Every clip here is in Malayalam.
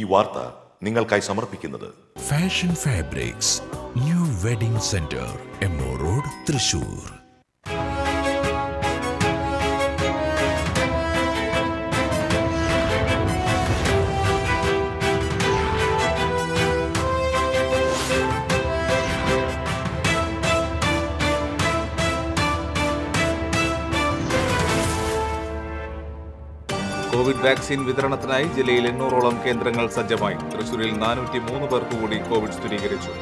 ഈ വാർത്ത നിങ്ങൾക്കായി സമർപ്പിക്കുന്നത് fashion fabrics new wedding centre M road Thrissur vaccine വിതരണത്തിനായി ജില്ലയിൽ എണ്ണൂറോളം കേന്ദ്രങ്ങൾ സജ്ജമായി തൃശൂരിൽ നാനൂറ്റി മൂന്ന് പേർക്ക് കൂടി കോവിഡ് സ്ഥിരീകരിച്ചു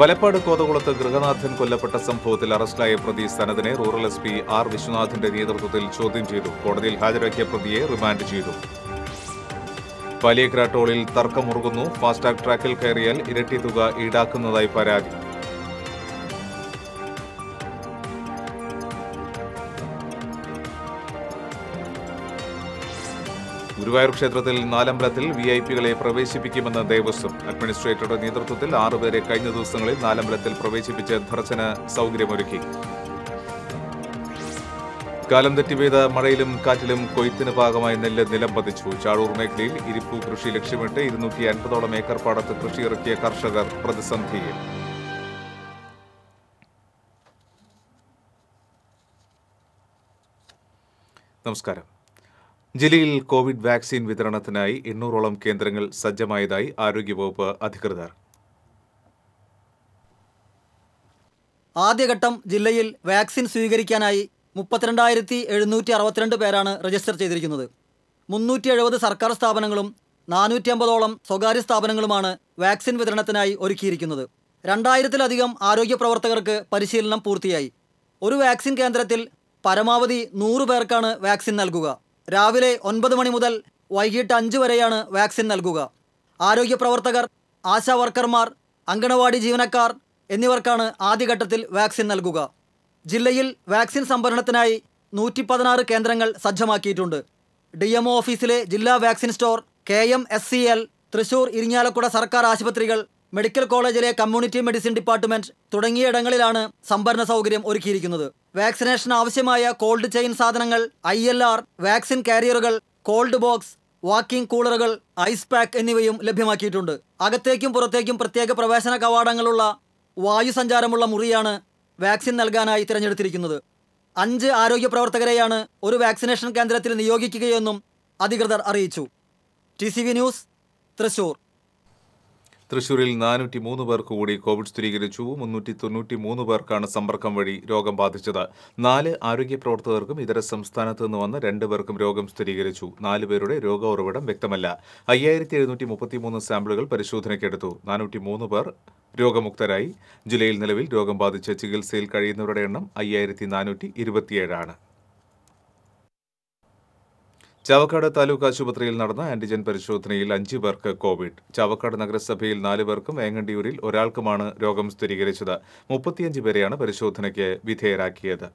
വലപ്പാട് കോതകുളത്ത് ഗൃഹനാഥൻ കൊല്ലപ്പെട്ട സംഭവത്തിൽ അറസ്റ്റിലായ പ്രതി സനദിനെ റൂറൽ എസ് പി ആർ വിശ്വനാഥിന്റെ നേതൃത്വത്തിൽ ചോദ്യം ചെയ്തു കോടതിയിൽ ഹാജരാക്കിയ പ്രതിയെ റിമാൻഡ് ചെയ്തു വലിയ ടോളിൽ തർക്കമുറുകുന്നു ഫാസ്റ്റാഗ് ട്രാക്കിൽ കയറിയാൽ ഇരട്ടി തുക ഈടാക്കുന്നതായി പരാതി ഗുരുവായൂർ ക്ഷേത്രത്തിൽ നാലമ്പലത്തിൽ വി ഐ പികളെ പ്രവേശിപ്പിക്കുമെന്ന് ദേവസ്വം അഡ്മിനിസ്ട്രേറ്ററുടെ നേതൃത്വത്തിൽ ആറുപേരെ കഴിഞ്ഞ ദിവസങ്ങളിൽ നാലമ്പലത്തിൽ പ്രവേശിപ്പിച്ച് ദർശന സൗകര്യമൊരുക്കി കാലം തെറ്റി പെയ്ത മഴയിലും കാറ്റിലും കൊയ്ത്തിന് ഭാഗമായി നെല്ല് നിലം പതിച്ചു ചാഴൂർ മേഖലയിൽ ഇരിപ്പു കൃഷി ലക്ഷ്യമിട്ട് ഇരുന്നൂറ്റി അൻപതോളം ഏക്കർ പാടത്ത് കൃഷിയിറക്കിയ കർഷകർ പ്രതിസന്ധിയിൽ നമസ്കാരം ജില്ലയിൽ കോവിഡ് വാക്സിൻ വിതരണത്തിനായി എണ്ണൂറോളം കേന്ദ്രങ്ങൾ സജ്ജമായതായി ആരോഗ്യവകുപ്പ് അധികൃതർ ആദ്യഘട്ടം ജില്ലയിൽ വാക്സിൻ സ്വീകരിക്കാനായി മുപ്പത്തിരണ്ടായിരത്തി എഴുന്നൂറ്റി അറുപത്തിരണ്ട് പേരാണ് രജിസ്റ്റർ ചെയ്തിരിക്കുന്നത് മുന്നൂറ്റി എഴുപത് സർക്കാർ സ്ഥാപനങ്ങളും നാനൂറ്റി അമ്പതോളം സ്വകാര്യ സ്ഥാപനങ്ങളുമാണ് വാക്സിൻ വിതരണത്തിനായി ഒരുക്കിയിരിക്കുന്നത് രണ്ടായിരത്തിലധികം ആരോഗ്യ പ്രവർത്തകർക്ക് പരിശീലനം പൂർത്തിയായി ഒരു വാക്സിൻ കേന്ദ്രത്തിൽ പരമാവധി നൂറ് പേർക്കാണ് വാക്സിൻ നൽകുക രാവിലെ ഒൻപത് മണി മുതൽ വൈകിട്ട് അഞ്ച് വരെയാണ് വാക്സിൻ നൽകുക ആരോഗ്യ പ്രവർത്തകർ ആശാ വർക്കർമാർ അങ്കണവാടി ജീവനക്കാർ എന്നിവർക്കാണ് ആദ്യഘട്ടത്തിൽ വാക്സിൻ നൽകുക ജില്ലയിൽ വാക്സിൻ സംഭരണത്തിനായി നൂറ്റി പതിനാറ് കേന്ദ്രങ്ങൾ സജ്ജമാക്കിയിട്ടുണ്ട് ഡി എം ഒ ഓഫീസിലെ ജില്ലാ vaccine store K M S C L Thrissur Irinjalakuda സർക്കാർ ആശുപത്രികൾ മെഡിക്കൽ കോളേജിലെ കമ്മ്യൂണിറ്റി മെഡിസിൻ ഡിപ്പാർട്ട്മെന്റ് തുടങ്ങിയ ഇടങ്ങളിലാണ് സംഭരണ സൗകര്യം ഒരുക്കിയിരിക്കുന്നത് വാക്സിനേഷൻ ആവശ്യമായ കോൾഡ് ചെയിൻ സാധനങ്ങൾ ഐ എൽ ആർ വാക്സിൻ കാരിയറുകൾ കോൾഡ് ബോക്സ് വാക്കിംഗ് കൂളറുകൾ ഐസ് പാക്ക് എന്നിവയും ലഭ്യമാക്കിയിട്ടുണ്ട് അകത്തേക്കും പുറത്തേക്കും പ്രത്യേക പ്രവേശന കവാടങ്ങളുള്ള വായുസഞ്ചാരമുള്ള സഞ്ചാരമുള്ള മുറിയാണ് വാക്സിൻ നൽകാനായി തിരഞ്ഞെടുത്തിരിക്കുന്നത് അഞ്ച് ആരോഗ്യ പ്രവർത്തകരെയാണ് ഒരു വാക്സിനേഷൻ കേന്ദ്രത്തിൽ നിയോഗിക്കുകയെന്നും അധികൃതർ അറിയിച്ചു ടി ന്യൂസ് തൃശൂർ തൃശൂരിൽ നാനൂറ്റി മൂന്ന് പേർക്ക് കൂടി കോവിഡ് സ്ഥിരീകരിച്ചു മുന്നൂറ്റി തൊണ്ണൂറ്റി മൂന്ന് പേർക്കാണ് സമ്പർക്കം വഴി രോഗം ബാധിച്ചത് നാല് ആരോഗ്യ പ്രവർത്തകർക്കും ഇതര സംസ്ഥാനത്ത് നിന്ന് വന്ന രണ്ട് പേർക്കും രോഗം സ്ഥിരീകരിച്ചു നാല് പേരുടെ രോഗ ഉറവിടം വ്യക്തമല്ല അയ്യായിരത്തി എഴുന്നൂറ്റി മുപ്പത്തിമൂന്ന് സാമ്പിളുകൾ പരിശോധനയ്ക്കെടുത്തു നാനൂറ്റി മൂന്ന് പേർ രോഗമുക്തരായി ജില്ലയിൽ നിലവിൽ രോഗം ബാധിച്ച് ചികിത്സയിൽ കഴിയുന്നവരുടെ എണ്ണം അയ്യായിരത്തി നാനൂറ്റി ഇരുപത്തിയേഴാണ് ചാവക്കാട് താലൂക്ക് ആശുപത്രിയിൽ നടന്ന ആന്റിജൻ പരിശോധനയിൽ അഞ്ചു പേർക്ക് കോവിഡ് ചാവക്കാട് നഗരസഭയിൽ നാലു പേർക്കും വേങ്ങണ്ടിയൂരിൽ ഒരാൾക്കുമാണ് രോഗം സ്ഥിരീകരിച്ചത് മുപ്പത്തിയഞ്ച് പേരെയാണ് പരിശോധനയ്ക്ക് വിധേയരാക്കിയത്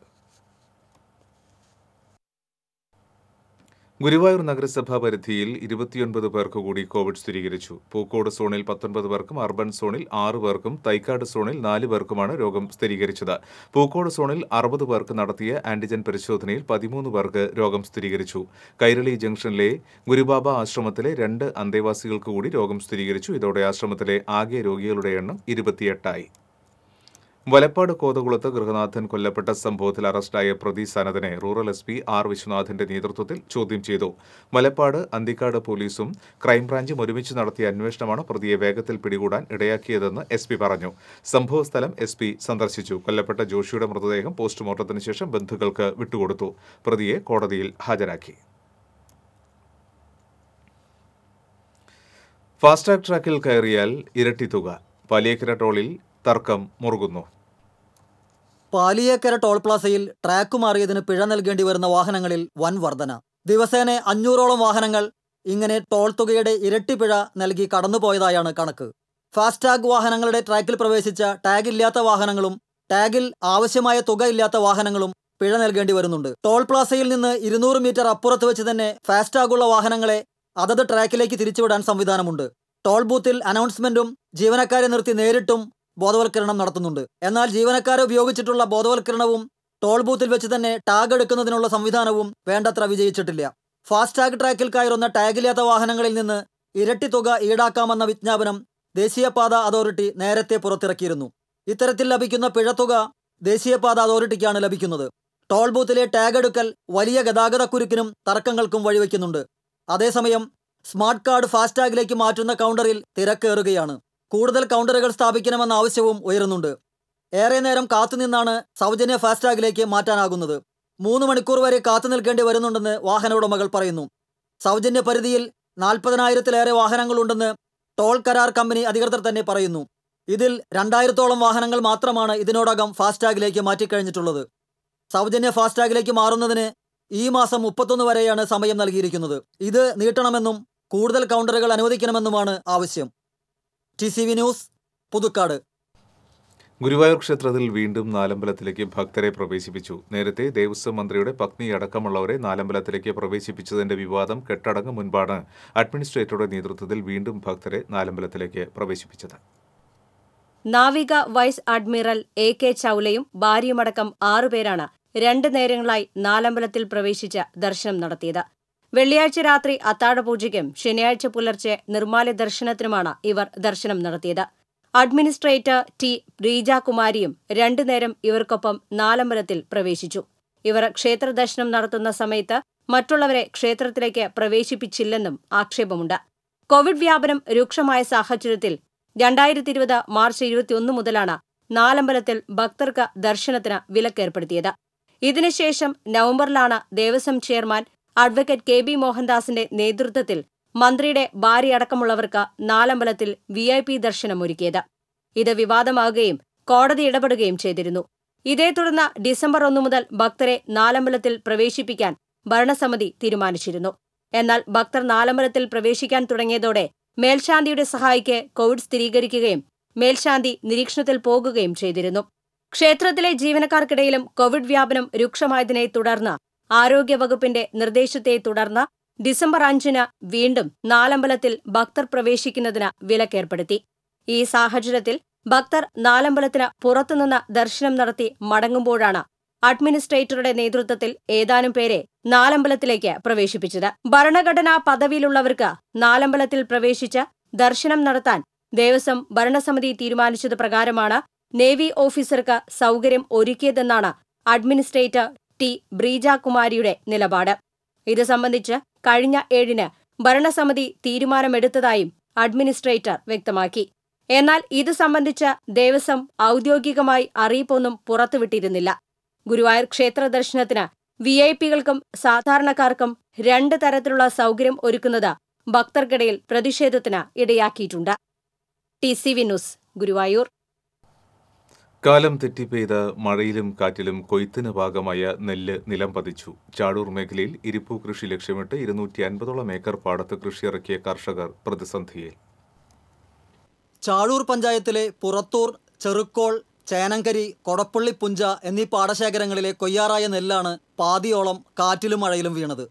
ഗുരുവായൂർ നഗരസഭാ പരിധിയിൽ ഇരുപത്തിയൊൻപത് പേർക്ക് കൂടി കോവിഡ് സ്ഥിരീകരിച്ചു പൂക്കോട് സോണിൽ പത്തൊൻപത് പേർക്കും അർബൻ സോണിൽ ആറ് പേർക്കും തൈക്കാട് സോണിൽ നാല് പേർക്കുമാണ് രോഗം സ്ഥിരീകരിച്ചത് പൂക്കോട് സോണിൽ അറുപത് പേർക്ക് നടത്തിയ ആന്റിജൻ പരിശോധനയിൽ പതിമൂന്ന് പേർക്ക് രോഗം സ്ഥിരീകരിച്ചു കൈരളി ജംഗ്ഷനിലെ ഗുരുബാബ ആശ്രമത്തിലെ രണ്ട് അന്തേവാസികൾക്ക് കൂടി രോഗം സ്ഥിരീകരിച്ചു ഇതോടെ ആശ്രമത്തിലെ ആകെ രോഗികളുടെ എണ്ണം ഇരുപത്തിയെട്ടായി വലപ്പാട് കോതകുളത്ത് ഗൃഹനാഥൻ കൊല്ലപ്പെട്ട സംഭവത്തിൽ അറസ്റ്റായ പ്രതി സനതനെ റൂറൽ എസ് പി ആർ വിശ്വനാഥിന്റെ നേതൃത്വത്തിൽ ചോദ്യം ചെയ്തു വലപ്പാട് അന്തിക്കാട് പോലീസും ക്രൈംബ്രാഞ്ചും ഒരുമിച്ച് നടത്തിയ അന്വേഷണമാണ് പ്രതിയെ വേഗത്തിൽ പിടികൂടാൻ ഇടയാക്കിയതെന്ന് എസ് പി പറഞ്ഞു സംഭവസ്ഥലം എസ് പി സന്ദർശിച്ചു കൊല്ലപ്പെട്ട ജോഷിയുടെ മൃതദേഹം പോസ്റ്റ്മോർട്ടത്തിന് ശേഷം ബന്ധുക്കൾക്ക് വിട്ടുകൊടുത്തു പ്രതിയെ കോടതിയിൽ ഹാജരാക്കി ഫാസ്റ്റ് ട്രാക്കിൽ കയറിയാൽ ഇരട്ടി തുക പാലിയേക്കര ടോളിൽ തർക്കം മുറുകുന്നു പാലിയേക്കര ടോൾ പ്ലാസയിൽ ട്രാക്ക് മാറിയതിന് പിഴ നൽകേണ്ടി വരുന്ന വാഹനങ്ങളിൽ വൻ വർധന ദിവസേന അഞ്ഞൂറോളം വാഹനങ്ങൾ ഇങ്ങനെ ടോൾ തുകയുടെ ഇരട്ടി പിഴ നൽകി കടന്നുപോയതായാണ് കണക്ക് ഫാസ്ടാഗ് വാഹനങ്ങളുടെ ട്രാക്കിൽ പ്രവേശിച്ച ടാഗ് ഇല്ലാത്ത വാഹനങ്ങളും ടാഗിൽ ആവശ്യമായ തുക ഇല്ലാത്ത വാഹനങ്ങളും പിഴ നൽകേണ്ടി വരുന്നുണ്ട് ടോൾ പ്ലാസയിൽ നിന്ന് ഇരുന്നൂറ് മീറ്റർ അപ്പുറത്ത് വെച്ച് തന്നെ ഫാസ്ടാഗുള്ള വാഹനങ്ങളെ അതത് ട്രാക്കിലേക്ക് തിരിച്ചുവിടാൻ സംവിധാനമുണ്ട് ടോൾ ബൂത്തിൽ അനൗൺസ്മെന്റും ജീവനക്കാരെ നിർത്തി നേരിട്ടും ബോധവൽക്കരണം നടത്തുന്നുണ്ട് എന്നാൽ ജീവനക്കാരെ ഉപയോഗിച്ചിട്ടുള്ള ബോധവൽക്കരണവും ടോൾ ബൂത്തിൽ വെച്ച് തന്നെ ടാഗ് എടുക്കുന്നതിനുള്ള സംവിധാനവും വേണ്ടത്ര വിജയിച്ചിട്ടില്ല ഫാസ്ടാഗ് ട്രാക്കിൽ കയറുന്ന ടാഗില്ലാത്ത വാഹനങ്ങളിൽ നിന്ന് ഇരട്ടി തുക ഈടാക്കാമെന്ന വിജ്ഞാപനം ദേശീയപാത അതോറിറ്റി നേരത്തെ പുറത്തിറക്കിയിരുന്നു ഇത്തരത്തിൽ ലഭിക്കുന്ന പിഴത്തുക ദേശീയപാത അതോറിറ്റിക്കാണ് ലഭിക്കുന്നത് ടോൾ ബൂത്തിലെ ടാഗ് എടുക്കൽ വലിയ കുരുക്കിനും തർക്കങ്ങൾക്കും വഴിവെക്കുന്നുണ്ട് അതേസമയം സ്മാർട്ട് കാർഡ് ഫാസ്ടാഗിലേക്ക് മാറ്റുന്ന കൗണ്ടറിൽ തിരക്കേറുകയാണ് കൂടുതൽ കൗണ്ടറുകൾ സ്ഥാപിക്കണമെന്ന ആവശ്യവും ഉയരുന്നുണ്ട് ഏറെ നേരം കാത്തുനിന്നാണ് സൗജന്യ ഫാസ്ടാഗിലേക്ക് മാറ്റാനാകുന്നത് മൂന്ന് മണിക്കൂർ വരെ കാത്തു നിൽക്കേണ്ടി വരുന്നുണ്ടെന്ന് വാഹന ഉടമകൾ പറയുന്നു സൗജന്യ പരിധിയിൽ നാൽപ്പതിനായിരത്തിലേറെ വാഹനങ്ങളുണ്ടെന്ന് ടോൾ കരാർ കമ്പനി അധികൃതർ തന്നെ പറയുന്നു ഇതിൽ രണ്ടായിരത്തോളം വാഹനങ്ങൾ മാത്രമാണ് ഇതിനോടകം ഫാസ്ടാഗിലേക്ക് മാറ്റിക്കഴിഞ്ഞിട്ടുള്ളത് സൗജന്യ ഫാസ്ടാഗിലേക്ക് മാറുന്നതിന് ഈ മാസം മുപ്പത്തൊന്ന് വരെയാണ് സമയം നൽകിയിരിക്കുന്നത് ഇത് നീട്ടണമെന്നും കൂടുതൽ കൗണ്ടറുകൾ അനുവദിക്കണമെന്നുമാണ് ആവശ്യം T C V news Puthukkad Guruvayur ക്ഷേത്രത്തിൽ വീണ്ടും നാലമ്പലത്തിലേക്ക് ഭക്തരെ പ്രവേശിപ്പിച്ചു നേരത്തെ ദേവസ്വം മന്ത്രിയുടെ പത്നി അടക്കമുള്ളവരെ നാലമ്പലത്തിലേക്ക് പ്രവേശിപ്പിച്ചതിന്റെ വിവാദം കെട്ടടങ്ങ് മുൻപാണ് അഡ്മിനിസ്ട്രേറ്ററുടെ നേതൃത്വത്തിൽ വീണ്ടും ഭക്തരെ നാലമ്പലത്തിലേക്ക് പ്രവേശിപ്പിച്ചത് നാവിക വൈസ് അഡ്മിറൽ എ കെ ചൌലയും ഭാര്യയുമടക്കം ആറുപേരാണ് രണ്ട് നേരങ്ങളായി നാലമ്പലത്തിൽ പ്രവേശിച്ച് ദർശനം നടത്തിയത് വെള്ളിയാഴ്ച രാത്രി അത്താഴപൂജയ്ക്കും ശനിയാഴ്ച പുലർച്ചെ നിർമ്മാല്യ ദർശനത്തിനുമാണ് ഇവർ ദർശനം നടത്തിയത് അഡ്മിനിസ്ട്രേറ്റർ ടി കുമാരിയും രണ്ടു നേരം ഇവർക്കൊപ്പം നാലമ്പലത്തിൽ പ്രവേശിച്ചു ഇവർ ക്ഷേത്ര ദർശനം നടത്തുന്ന സമയത്ത് മറ്റുള്ളവരെ ക്ഷേത്രത്തിലേക്ക് പ്രവേശിപ്പിച്ചില്ലെന്നും ആക്ഷേപമുണ്ട് കോവിഡ് വ്യാപനം രൂക്ഷമായ സാഹചര്യത്തിൽ രണ്ടായിരത്തി ഇരുപത് മാർച്ച് ഇരുപത്തിയൊന്ന് മുതലാണ് നാലമ്പലത്തിൽ ഭക്തർക്ക് ദർശനത്തിന് വിലക്കേർപ്പെടുത്തിയത് ഇതിനുശേഷം നവംബറിലാണ് Devaswom chairman advocate K B മോഹൻദാസിന്റെ നേതൃത്വത്തിൽ മന്ത്രിയുടെ ഭാര്യയടക്കമുള്ളവർക്ക് നാലമ്പലത്തിൽ വി ഐ പി ദർശനമൊരുക്കിയത് ഇത് വിവാദമാകുകയും കോടതി ഇടപെടുകയും ചെയ്തിരുന്നു ഇതേ തുടർന്ന് ഡിസംബർ ഒന്നു മുതൽ ഭക്തരെ നാലമ്പലത്തിൽ പ്രവേശിപ്പിക്കാൻ ഭരണസമിതി തീരുമാനിച്ചിരുന്നു എന്നാൽ ഭക്തർ നാലമ്പലത്തിൽ പ്രവേശിക്കാൻ തുടങ്ങിയതോടെ മേൽശാന്തിയുടെ സഹായിക്ക് കോവിഡ് സ്ഥിരീകരിക്കുകയും മേൽശാന്തി നിരീക്ഷണത്തിൽ പോകുകയും ചെയ്തിരുന്നു ക്ഷേത്രത്തിലെ ജീവനക്കാർക്കിടയിലും കോവിഡ് വ്യാപനം രൂക്ഷമായതിനെ തുടർന്ന് ആരോഗ്യവകുപ്പിന്റെ നിർദ്ദേശത്തെ തുടർന്ന് ഡിസംബർ അഞ്ചിന് വീണ്ടും നാലമ്പലത്തിൽ ഭക്തർ പ്രവേശിക്കുന്നതിന് വിലക്കേർപ്പെടുത്തി ഈ സാഹചര്യത്തിൽ ഭക്തർ നാലമ്പലത്തിന് പുറത്തുനിന്ന് ദർശനം നടത്തി മടങ്ങുമ്പോഴാണ് അഡ്മിനിസ്ട്രേറ്ററുടെ നേതൃത്വത്തിൽ ഏതാനും പേരെ നാലമ്പലത്തിലേക്ക് പ്രവേശിപ്പിച്ചത് ഭരണഘടനാ പദവിയിലുള്ളവർക്ക് നാലമ്പലത്തിൽ പ്രവേശിച്ച് ദർശനം നടത്താൻ ദേവസ്വം ഭരണസമിതി തീരുമാനിച്ചത് പ്രകാരമാണ് നേവി ഓഫീസർക്ക് സൌകര്യം ഒരുക്കിയതെന്നാണ് അഡ്മിനിസ്ട്രേറ്റർ ടി ബ്രീജാകുമാരിയുടെ നിലപാട് ഇത് സംബന്ധിച്ച് കഴിഞ്ഞ ഏഴിന് ഭരണസമിതി തീരുമാനമെടുത്തതായും അഡ്മിനിസ്ട്രേറ്റർ വ്യക്തമാക്കി എന്നാൽ ഇത് സംബന്ധിച്ച് ദേവസ്വം ഔദ്യോഗികമായി അറിയിപ്പൊന്നും പുറത്തുവിട്ടിരുന്നില്ല ഗുരുവായൂർ ക്ഷേത്ര ദർശനത്തിന് വി ഐ പികൾക്കും സാധാരണക്കാർക്കും രണ്ട് തരത്തിലുള്ള സൌകര്യം ഒരുക്കുന്നത് ഭക്തർക്കിടയിൽ പ്രതിഷേധത്തിന് ഇടയാക്കിയിട്ടുണ്ട് T C V news Guruvayur കാലം തെറ്റി പെയ്ത മഴയിലും കാറ്റിലും കൊയ്ത്തിന് ഭാഗമായ നെല്ല് നിലം പതിച്ചു ചാടൂർ മേഖലയിൽ ഇരിപ്പു കൃഷി ലക്ഷ്യമിട്ട് ഇരുന്നൂറ്റി അൻപതോളം ഏക്കർ പാടത്ത് കൃഷിയിറക്കിയ കർഷകർ പ്രതിസന്ധിയിൽ ചാടൂർ പഞ്ചായത്തിലെ പുറത്തൂർ ചെറുക്കോൾ ചേനങ്കരി കൊടപ്പള്ളി പുഞ്ച എന്നീ പാടശേഖരങ്ങളിലെ കൊയ്യാറായ നെല്ലാണ് പാതിയോളം കാറ്റിലും മഴയിലും വീണത്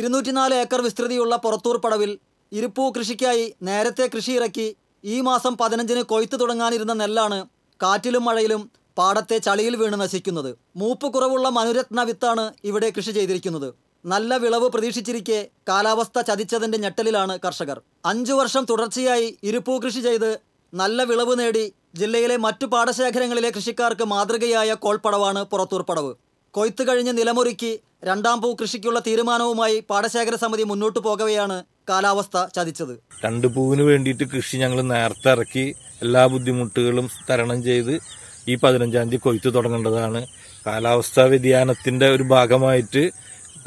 ഇരുന്നൂറ്റിനാല് ഏക്കർ വിസ്തൃതിയുള്ള പുറത്തൂർ പടവിൽ ഇരിപ്പൂ കൃഷിക്കായി നേരത്തെ കൃഷിയിറക്കി ഈ മാസം പതിനഞ്ചിന് കൊയ്ത്ത് തുടങ്ങാനിരുന്ന നെല്ലാണ് കാറ്റിലും മഴയിലും പാടത്തെ ചളിയിൽ വീണ് നശിക്കുന്നത് മൂപ്പ് കുറവുള്ള മനുരത്ന വിത്താണ് ഇവിടെ കൃഷി ചെയ്തിരിക്കുന്നത് നല്ല വിളവ് പ്രതീക്ഷിച്ചിരിക്കെ കാലാവസ്ഥ ചതിച്ചതിൻ്റെ ഞെട്ടലിലാണ് കർഷകർ അഞ്ചു വർഷം തുടർച്ചയായി ഇരുപ്പൂ കൃഷി ചെയ്ത് നല്ല വിളവ് നേടി ജില്ലയിലെ മറ്റു പാടശേഖരങ്ങളിലെ കൃഷിക്കാർക്ക് മാതൃകയായ കോൾപ്പടവാണ് പുറത്തൂർപ്പടവ് കൊയ്ത്ത് കഴിഞ്ഞ് നിലമൊരുക്കി രണ്ടാം പൂ കൃഷിക്കുള്ള തീരുമാനവുമായി പാടശേഖര സമിതി മുന്നോട്ടു പോകവെയാണ് കാലാവസ്ഥ ചതിച്ചത് രണ്ട് പൂവിന് വേണ്ടിയിട്ട് കൃഷി ഞങ്ങൾ നേരത്തെ ഇറക്കി എല്ലാ ബുദ്ധിമുട്ടുകളും തരണം ചെയ്ത് ഈ പതിനഞ്ചാം തീയതി കൊയ്ത്ത് തുടങ്ങേണ്ടതാണ് കാലാവസ്ഥാ വ്യതിയാനത്തിന്റെ ഒരു ഭാഗമായിട്ട്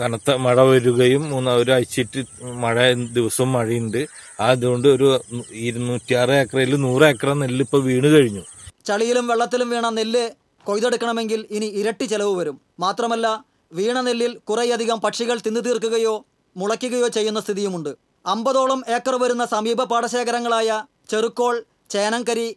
കനത്ത മഴ വരികയും മൂന്ന് ഒരാഴ്ചയിട്ട് മഴ ദിവസം മഴയുണ്ട് അതുകൊണ്ട് ഒരു ഇരുന്നൂറ്റിയാറ് ഏക്കറയിൽ നൂറ് ഏക്കർ നെല്ല് ഇപ്പൊ വീണ് കഴിഞ്ഞു ചളിയിലും വെള്ളത്തിലും വീണ നെല്ല് കൊയ്തെടുക്കണമെങ്കിൽ ഇനി ഇരട്ടി ചെലവ് വരും മാത്രമല്ല വീണ നെല്ലിൽ കുറേയധികം പക്ഷികൾ തിന്നു തീർക്കുകയോ മുളയ്ക്കുകയോ ചെയ്യുന്ന സ്ഥിതിയുമുണ്ട് അമ്പതോളം ഏക്കർ വരുന്ന സമീപ പാടശേഖരങ്ങളായ ചെറുക്കോൾ ചേനങ്കരി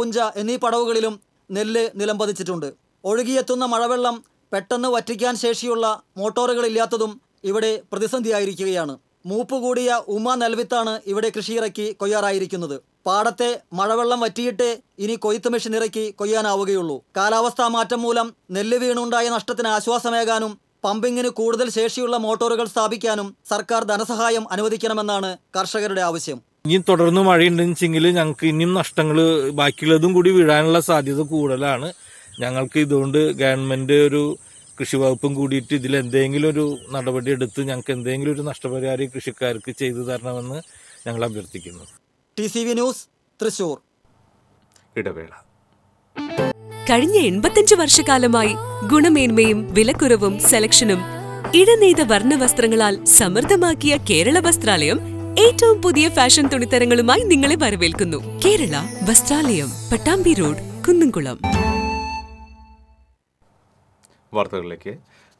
പുഞ്ച എന്നീ പടവുകളിലും നെല്ല് നിലംപതിച്ചിട്ടുണ്ട് ഒഴുകിയെത്തുന്ന മഴവെള്ളം പെട്ടെന്ന് വറ്റിക്കാൻ ശേഷിയുള്ള മോട്ടോറുകളില്ലാത്തതും ഇവിടെ പ്രതിസന്ധിയായിരിക്കുകയാണ് മൂപ്പ് കൂടിയ ഉമ നെൽവിത്താണ് ഇവിടെ കൃഷിയിറക്കി കൊയ്യാറായിരിക്കുന്നത് പാടത്തെ മഴവെള്ളം വറ്റിയിട്ട് ഇനി കൊയ്ത്ത് മെഷീൻ ഇറക്കി കൊയ്യാനാവുകയുള്ളൂ കാലാവസ്ഥാ മാറ്റം മൂലം നെല്ല് വീണുണ്ടായ നഷ്ടത്തിന് ആശ്വാസമേകാനും പമ്പിങ്ങിന് കൂടുതൽ ശേഷിയുള്ള മോട്ടോറുകൾ സ്ഥാപിക്കാനും സർക്കാർ ധനസഹായം അനുവദിക്കണമെന്നാണ് കർഷകരുടെ ആവശ്യം ഇനി തുടർന്ന് മഴയുണ്ടെങ്കിൽ ഞങ്ങൾക്ക് ഇനിയും നഷ്ടങ്ങൾ ബാക്കിയുള്ളതും കൂടി വീഴാനുള്ള സാധ്യത കൂടുതലാണ് ഞങ്ങൾക്ക് ഇതുകൊണ്ട് ഗവൺമെന്റ് ഒരു കൃഷി വകുപ്പും കൂടിയിട്ട് ഇതിൽ എന്തെങ്കിലും ഒരു നടപടി എടുത്ത് ഞങ്ങൾക്ക് എന്തെങ്കിലും ഒരു നഷ്ടപരിഹാരം കൃഷിക്കാർക്ക് ചെയ്തു തരണമെന്ന് ഞങ്ങൾ അഭ്യർത്ഥിക്കുന്നു T C V news Thrissur ഇടവേള കഴിഞ്ഞ എൺപത്തിയഞ്ച് വർഷക്കാലമായി ഗുണമേന്മയും വിലക്കുറവും സെലക്ഷനും ഇടനെയ്ത വർണ്ണ വസ്ത്രങ്ങളാൽ സമൃദ്ധമാക്കിയ കേരള വസ്ത്രാലയം ഏറ്റവും പുതിയ ഫാഷൻ തുണിത്തരങ്ങളുമായി നിങ്ങളെ വരവേൽക്കുന്നു കേരള വസ്ത്രാലയം പട്ടാമ്പി റോഡ് കുന്നുംകുളം വാർത്തകളിലേക്ക്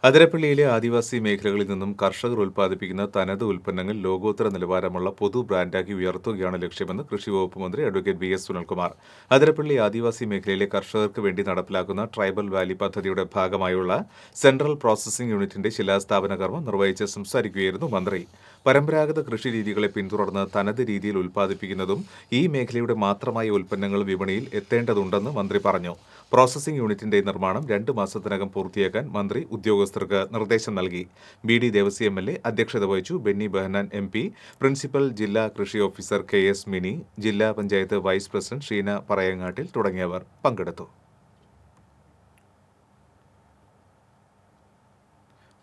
അതിരപ്പള്ളിയിലെ ആദിവാസി മേഖലകളിൽ നിന്നും കർഷകർ ഉൽപ്പാദിപ്പിക്കുന്ന തനത് ഉൽപ്പന്നങ്ങൾ ലോകോത്തര നിലവാരമുള്ള പൊതു ബ്രാൻഡാക്കി ഉയർത്തുകയാണ് ലക്ഷ്യമെന്ന് കൃഷി വകുപ്പ് മന്ത്രി advocate V S Sunilkumar Athirappilly ആദിവാസി മേഖലയിലെ കർഷകർക്ക് വേണ്ടി നടപ്പിലാക്കുന്ന ട്രൈബൽ വാലി പദ്ധതിയുടെ ഭാഗമായുള്ള സെൻട്രൽ പ്രോസസിംഗ് യൂണിറ്റിന്റെ ശിലാസ്ഥാപന കർമ്മം നിർവഹിച്ച് സംസാരിക്കുകയായിരുന്നു മന്ത്രി പരമ്പരാഗത കൃഷി രീതികളെ പിന്തുടർന്ന് തനത് രീതിയിൽ ഉൽപ്പാദിപ്പിക്കുന്നതും ഈ മേഖലയുടെ മാത്രമായ ഉൽപ്പന്നങ്ങൾ വിപണിയിൽ എത്തേണ്ടതുണ്ടെന്ന് മന്ത്രി പറഞ്ഞു പ്രോസസിംഗ് യൂണിറ്റിന്റെ നിർമ്മാണം രണ്ട് മാസത്തിനകം പൂർത്തിയാക്കാൻ മന്ത്രി ഉദ്യോഗസ്ഥർക്ക് നിർദ്ദേശം നൽകി B D Devasy M L A അധ്യക്ഷത വഹിച്ചു Benny Behanan M P principal ജില്ലാ കൃഷി ഓഫീസർ കെ എസ് മിനി ജില്ലാ പഞ്ചായത്ത് വൈസ് പ്രസിഡന്റ് ഷീന പറയങ്ങാട്ടിൽ തുടങ്ങിയവർ പങ്കെടുത്തു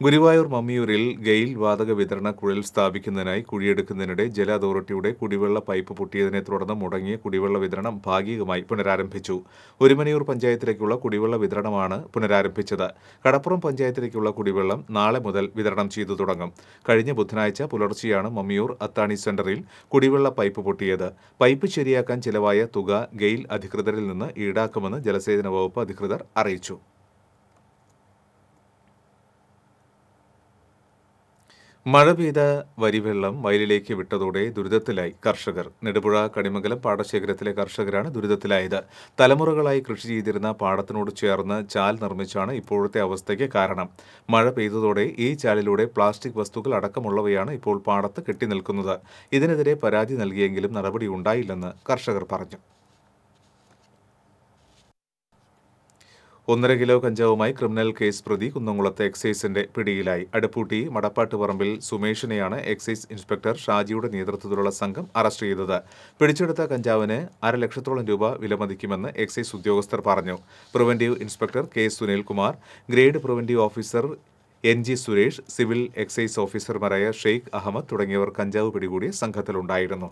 ഗുരുവായൂർ മമ്മിയൂരിൽ ഗെയിൽ വാതക വിതരണ കുഴൽ സ്ഥാപിക്കുന്നതിനായി കുഴിയെടുക്കുന്നതിനിടെ ജല അതോറിറ്റിയുടെ കുടിവെള്ള പൈപ്പ് പൊട്ടിയതിനെ തുടർന്ന് മുടങ്ങിയ കുടിവെള്ള വിതരണം ഭാഗികമായി പുനരാരംഭിച്ചു ഒരുമനയൂർ പഞ്ചായത്തിലേക്കുള്ള കുടിവെള്ള വിതരണമാണ് പുനരാരംഭിച്ചത് കടപ്പുറം പഞ്ചായത്തിലേക്കുള്ള കുടിവെള്ളം നാളെ മുതൽ വിതരണം ചെയ്തു തുടങ്ങും കഴിഞ്ഞ ബുധനാഴ്ച പുലർച്ചെയാണ് മമ്മിയൂർ അത്താണി സെന്ററിൽ കുടിവെള്ള പൈപ്പ് പൊട്ടിയത് പൈപ്പ് ശരിയാക്കാൻ ചിലവായ തുക ഗെയിൽ അധികൃതരിൽ നിന്ന് ഈടാക്കുമെന്ന് ജലസേചന വകുപ്പ് അധികൃതർ അറിയിച്ചു മഴ പെയ്ത വരിവെള്ളം വയലിലേക്ക് വിട്ടതോടെ ദുരിതത്തിലായി കർഷകർ നെടുപുഴ കണിമംഗലം പാടശേഖരത്തിലെ കർഷകരാണ് ദുരിതത്തിലായത് തലമുറകളായി കൃഷി ചെയ്തിരുന്ന പാടത്തിനോട് ചേർന്ന് ചാൽ നിർമ്മിച്ചാണ് ഇപ്പോഴത്തെ അവസ്ഥയ്ക്ക് കാരണം മഴ പെയ്തതോടെ ഈ ചാലിലൂടെ പ്ലാസ്റ്റിക് വസ്തുക്കൾ അടക്കമുള്ളവയാണ് ഇപ്പോൾ പാടത്ത് കെട്ടിനിൽക്കുന്നത് ഇതിനെതിരെ പരാതി നൽകിയെങ്കിലും നടപടി ഉണ്ടായില്ലെന്ന് കർഷകർ പറഞ്ഞു ഒന്നര കിലോ കഞ്ചാവുമായി ക്രിമിനൽ കേസ് പ്രതി കുന്നംകുളത്ത് എക്സൈസിന്റെ പിടിയിലായി അടുപ്പൂട്ടി മടപ്പാട്ട് പറമ്പിൽ സുമേഷിനെയാണ് എക്സൈസ് ഇൻസ്പെക്ടർ ഷാജിയുടെ നേതൃത്വത്തിലുള്ള സംഘം അറസ്റ്റ് ചെയ്തത് പിടിച്ചെടുത്ത കഞ്ചാവിന് അര ലക്ഷത്തോളം രൂപ വിലമതിക്കുമെന്ന് എക്സൈസ് ഉദ്യോഗസ്ഥർ പറഞ്ഞു preventive inspector K Sunilkumar grade preventive officer N G Suresh civil excise ഓഫീസർമാരായ ഷെയ്ഖ് അഹമ്മദ് തുടങ്ങിയവർ കഞ്ചാവ് പിടികൂടിയ സംഘത്തിലുണ്ടായിരുന്നു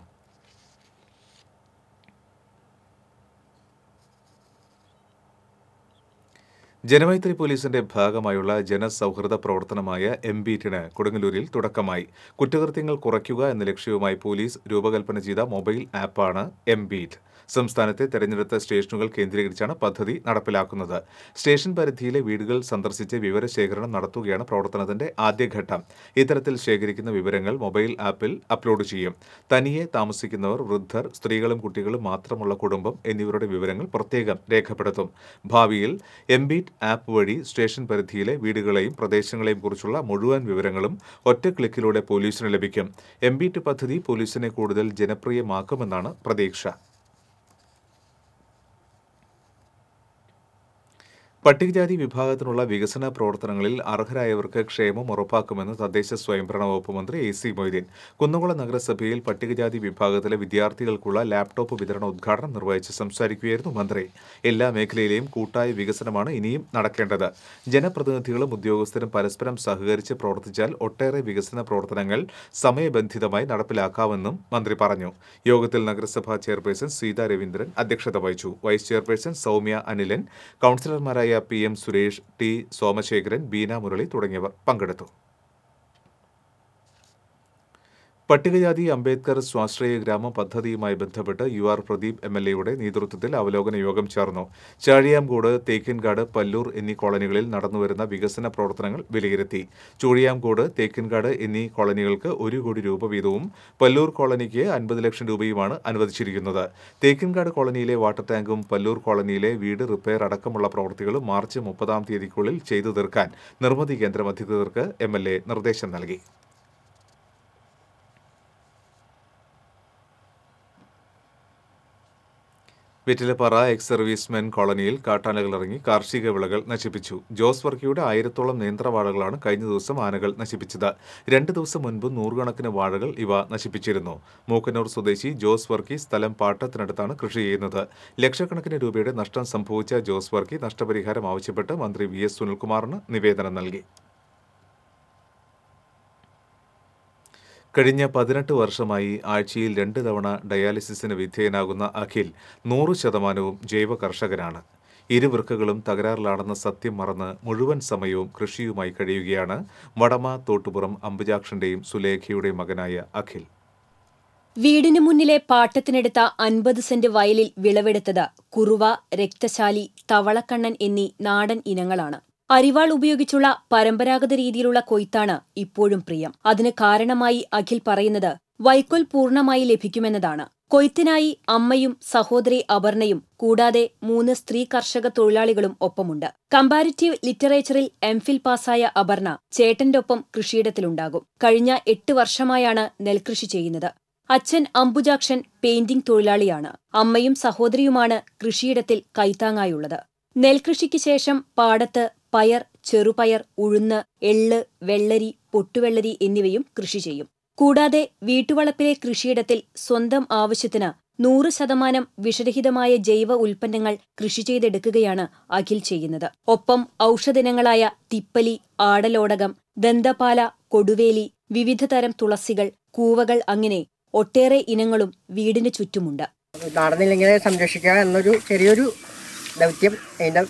ജനമൈത്രി പോലീസിന്റെ ഭാഗമായുള്ള ജനസൗഹൃദ പ്രവർത്തനമായ എം ബീറ്റിന് കൊടുങ്ങല്ലൂരിൽ തുടക്കമായി കുറ്റകൃത്യങ്ങൾ കുറയ്ക്കുക എന്ന ലക്ഷ്യവുമായി പോലീസ് രൂപകൽപ്പന ചെയ്ത മൊബൈൽ ആപ്പാണ് എം ബീറ്റ് സംസ്ഥാനത്തെ തെരഞ്ഞെടുത്ത സ്റ്റേഷനുകൾ കേന്ദ്രീകരിച്ചാണ് പദ്ധതി നടപ്പിലാക്കുന്നത് സ്റ്റേഷൻ പരിധിയിലെ വീടുകൾ സന്ദർശിച്ച് വിവരശേഖരണം നടത്തുകയാണ് പ്രവർത്തനത്തിന്റെ ആദ്യഘട്ടം ഇത്തരത്തിൽ ശേഖരിക്കുന്ന വിവരങ്ങൾ മൊബൈൽ ആപ്പിൽ അപ്ലോഡ് ചെയ്യും തനിയെ താമസിക്കുന്നവർ വൃദ്ധർ സ്ത്രീകളും കുട്ടികളും മാത്രമുള്ള കുടുംബം എന്നിവരുടെ വിവരങ്ങൾ പ്രത്യേകം രേഖപ്പെടുത്തും ഭാവിയിൽ എംബീറ്റ് ആപ്പ് വഴി സ്റ്റേഷൻ പരിധിയിലെ വീടുകളെയും പ്രദേശങ്ങളെയും കുറിച്ചുള്ള മുഴുവൻ വിവരങ്ങളും ഒറ്റ ക്ലിക്കിലൂടെ പോലീസിന് ലഭിക്കും എം പദ്ധതി പോലീസിനെ കൂടുതൽ ജനപ്രിയമാക്കുമെന്നാണ് പ്രതീക്ഷ പട്ടികജാതി വിഭാഗത്തിനുള്ള വികസന പ്രവർത്തനങ്ങളിൽ അർഹരായവർക്ക് ക്ഷേമം ഉറപ്പാക്കുമെന്ന് തദ്ദേശ സ്വയംഭരണ വകുപ്പ് മന്ത്രി എ സി മൊയ്തീൻ കുന്നംകുളം നഗരസഭയിൽ പട്ടികജാതി വിഭാഗത്തിലെ വിദ്യാർത്ഥികൾക്കുള്ള ലാപ്ടോപ്പ് വിതരണ ഉദ്ഘാടനം നിർവഹിച്ച് സംസാരിക്കുകയായിരുന്നു മന്ത്രി എല്ലാ മേഖലയിലെയും കൂട്ടായ വികസനമാണ് ഇനിയും നടക്കേണ്ടത് ജനപ്രതിനിധികളും ഉദ്യോഗസ്ഥരും പരസ്പരം സഹകരിച്ച് പ്രവർത്തിച്ചാൽ ഒട്ടേറെ വികസന പ്രവർത്തനങ്ങൾ സമയബന്ധിതമായി നടപ്പിലാക്കാമെന്നും മന്ത്രി പറഞ്ഞു യോഗത്തിൽ നഗരസഭാ ചെയർപേഴ്സൺ സീതാ രവീന്ദ്രൻ അധ്യക്ഷത വഹിച്ചു വൈസ് ചെയർപേഴ്സൺ സൗമ്യ അനിലൻ കൌൺസിലർമാരായ P M Suresh T Somasekharan Beena Murali തുടങ്ങിയവർ പങ്കെടുത്തു പട്ടികജാതി അംബേദ്കർ സ്വാശ്രയ ഗ്രാമ പദ്ധതിയുമായി ബന്ധപ്പെട്ട് U R Pradeep M L എയുടെ നേതൃത്വത്തിൽ അവലോകന യോഗം ചേർന്നു ചാഴിയാംകോട് തേക്കിൻകാട് പല്ലൂർ എന്നീ കോളനികളിൽ നടന്നുവരുന്ന വികസന പ്രവർത്തനങ്ങൾ വിലയിരുത്തി ചൂഴിയാംകോട് തേക്കിൻകാട് എന്നീ കോളനികൾക്ക് ഒരു കോടി രൂപ വീതവും പല്ലൂർ കോളനിക്ക് അൻപത് ലക്ഷം രൂപയുമാണ് അനുവദിച്ചിരിക്കുന്നത് തേക്കിൻകാട് കോളനിയിലെ വാട്ടർ ടാങ്കും പല്ലൂർ കോളനിയിലെ വീട് റിപ്പയർ അടക്കമുള്ള പ്രവൃത്തികളും മാർച്ച് മുപ്പതാം തീയതിക്കുള്ളിൽ ചെയ്തു തീർക്കാൻ നിർമ്മിതി കേന്ദ്രം അധികൃതർക്ക് എം നിർദ്ദേശം നൽകി വെറ്റിലപ്പാറ എക്സ് സർവീസ്മെൻ കോളനിയിൽ ഇറങ്ങി കാർഷിക വിളകൾ നശിപ്പിച്ചു ജോസ് വർക്കിയുടെ ആയിരത്തോളം നേന്ത്രവാഴകളാണ് കഴിഞ്ഞ ദിവസം ആനകൾ നശിപ്പിച്ചത് രണ്ട് ദിവസം മുൻപ് നൂറുകണക്കിന് വാഴകൾ ഇവ നശിപ്പിച്ചിരുന്നു മൂക്കന്നൂർ സ്വദേശി ജോസ് വർക്കി സ്ഥലം പാട്ടത്തിനടുത്താണ് കൃഷി ചെയ്യുന്നത് ലക്ഷക്കണക്കിന് രൂപയുടെ നഷ്ടം സംഭവിച്ച ജോസ് വർക്കി നഷ്ടപരിഹാരം ആവശ്യപ്പെട്ട് മന്ത്രി വി എസ് സുനിൽകുമാറിന് നിവേദനം നൽകി കഴിഞ്ഞ പതിനെട്ട് വർഷമായി ആഴ്ചയിൽ രണ്ട് തവണ ഡയാലിസിസിന് വിധേയനാകുന്ന അഖിൽ നൂറ് ശതമാനവും ജൈവ കർഷകനാണ് ഇരുവൃക്കകളും തകരാറിലാണെന്ന സത്യം മറന്ന് മുഴുവൻ സമയവും കൃഷിയുമായി കഴിയുകയാണ് വടമ തോട്ടുപുറം അംബുജാക്ഷന്റെയും സുലേഖയുടെയും മകനായ അഖിൽ വീടിന് മുന്നിലെ പാട്ടത്തിനെടുത്ത അൻപത് സെന്റ് വയലിൽ വിളവെടുത്തത് കുറുവ രക്തശാലി തവളക്കണ്ണൻ എന്നീ നാടൻ ഇനങ്ങളാണ് അരിവാൾ ഉപയോഗിച്ചുള്ള പരമ്പരാഗത രീതിയിലുള്ള കൊയ്ത്താണ് ഇപ്പോഴും പ്രിയം അതിന് കാരണമായി അഖിൽ പറയുന്നത് വൈക്കോൽ പൂർണ്ണമായി ലഭിക്കുമെന്നതാണ് കൊയ്ത്തിനായി അമ്മയും സഹോദരി അപർണയും കൂടാതെ മൂന്ന് സ്ത്രീ കർഷക തൊഴിലാളികളും ഒപ്പമുണ്ട് കമ്പാരിറ്റീവ് ലിറ്ററേച്ചറിൽ എംഫിൽ പാസായ അപർണ ചേട്ടന്റെ ഒപ്പം കൃഷിയിടത്തിലുണ്ടാകും കഴിഞ്ഞ എട്ട് വർഷമായാണ് നെൽകൃഷി ചെയ്യുന്നത് അച്ഛൻ അംബുജാക്ഷൻ പെയിന്റിംഗ് തൊഴിലാളിയാണ് അമ്മയും സഹോദരിയുമാണ് കൃഷിയിടത്തിൽ കൈത്താങ്ങായുള്ളത് നെൽകൃഷിക്ക് ശേഷം പാടത്ത് പയർ ചെറുപയർ ഉഴുന്ന് എള്ള് വെള്ളരി പൊട്ടുവെള്ളരി എന്നിവയും കൃഷി ചെയ്യും കൂടാതെ വീട്ടുവളപ്പിലെ കൃഷിയിടത്തിൽ സ്വന്തം ആവശ്യത്തിന് നൂറ് ശതമാനം വിഷരഹിതമായ ജൈവ ഉൽപ്പന്നങ്ങൾ കൃഷി ചെയ്തെടുക്കുകയാണ് അഖിൽ ചെയ്യുന്നത് ഒപ്പം ഔഷധനങ്ങളായ തിപ്പലി ആടലോടകം ദന്തപാല കൊടുവേലി വിവിധ തരം തുളസികൾ കൂവകൾ അങ്ങനെ ഒട്ടേറെ ഇനങ്ങളും വീടിന് ചുറ്റുമുണ്ട് നടന്നില്ലെങ്കിൽ സംരക്ഷിക്കുക എന്നൊരു ചെറിയൊരു ദൗത്യം അതിന്റെ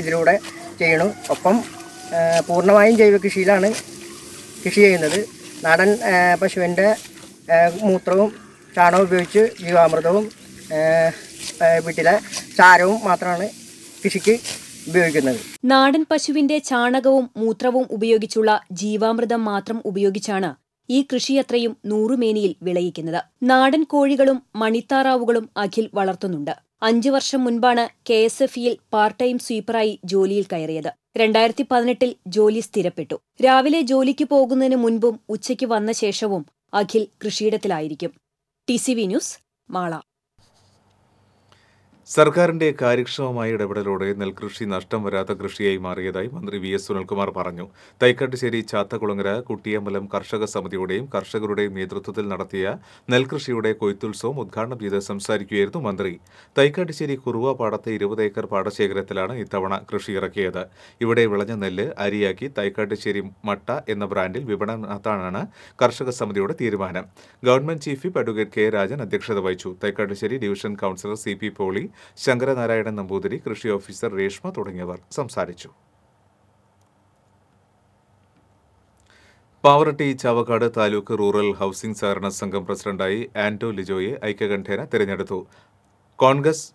ഇതിലൂടെ ചെയ്യണം ഒപ്പം പൂർണ്ണമായും ജൈവ കൃഷിയിലാണ് കൃഷി ചെയ്യുന്നത് നാടൻ പശുവിൻ്റെ മൂത്രവും ചാണവും ഉപയോഗിച്ച് ജീവാമൃതവും വീട്ടിലെ ചാരവും മാത്രമാണ് കൃഷിക്ക് ഉപയോഗിക്കുന്നത് നാടൻ പശുവിന്റെ ചാണകവും മൂത്രവും ഉപയോഗിച്ചുള്ള ജീവാമൃതം മാത്രം ഉപയോഗിച്ചാണ് ഈ കൃഷിയത്രയും നൂറുമേനിയിൽ വിളയിക്കുന്നത് നാടൻ കോഴികളും മണിത്താറാവുകളും അഖിൽ വളർത്തുന്നുണ്ട് അഞ്ചു വർഷം മുൻപാണ് കെ എസ് എഫ് ഇയിൽ പാർട്ട് ടൈം സ്വീപ്പറായി ജോലിയിൽ കയറിയത് രണ്ടായിരത്തി പതിനെട്ടിൽ ജോലി സ്ഥിരപ്പെട്ടു രാവിലെ ജോലിക്ക് പോകുന്നതിന് മുൻപും ഉച്ചയ്ക്ക് വന്ന ശേഷവും അഖിൽ കൃഷിയിടത്തിലായിരിക്കും T C V news Mala സർക്കാരിന്റെ കാര്യക്ഷമമായ ഇടപെടലോടെ നെൽകൃഷി നഷ്ടം വരാത്ത കൃഷിയായി മാറിയതായി മന്ത്രി വി എസ് സുനിൽകുമാർ പറഞ്ഞു തൈക്കാട്ടുശ്ശേരി ചാത്തകുളങ്ങര കുട്ടിയമ്പലം കർഷക സമിതിയുടെയും കർഷകരുടെയും നേതൃത്വത്തിൽ നടത്തിയ നെൽകൃഷിയുടെ കൊയ്ത്തുത്സവം ഉദ്ഘാടനം ചെയ്ത് സംസാരിക്കുകയായിരുന്നു മന്ത്രി തൈക്കാട്ടുശ്ശേരി കുറുവ പാടത്തെ ഇരുപത് ഏക്കർ പാടശേഖരത്തിലാണ് ഇത്തവണ കൃഷി ഇറക്കിയത് ഇവിടെ വിളഞ്ഞ നെല്ല് അരിയാക്കി തൈക്കാട്ടുശ്ശേരി മട്ട എന്ന ബ്രാൻഡിൽ നടത്താനാണ് കർഷക സമിതിയുടെ തീരുമാനം government chief whip advocate K Rajan അധ്യക്ഷത വഹിച്ചു Thaikkattussery division councillor C P Poly Sankaranarayanan Namboothiri കൃഷി ഓഫീസർ രേഷ്മ തുടങ്ങിയവർ സംസാരിച്ചു പാവറട്ടി ചാവക്കാട് താലൂക്ക് റൂറൽ ഹൗസിംഗ് സഹകരണ സംഘം പ്രസിഡന്റായി ആന്റോ ലിജോയെ ഐക്യകണ്ഠേന തിരഞ്ഞെടുത്തു കോൺഗ്രസ്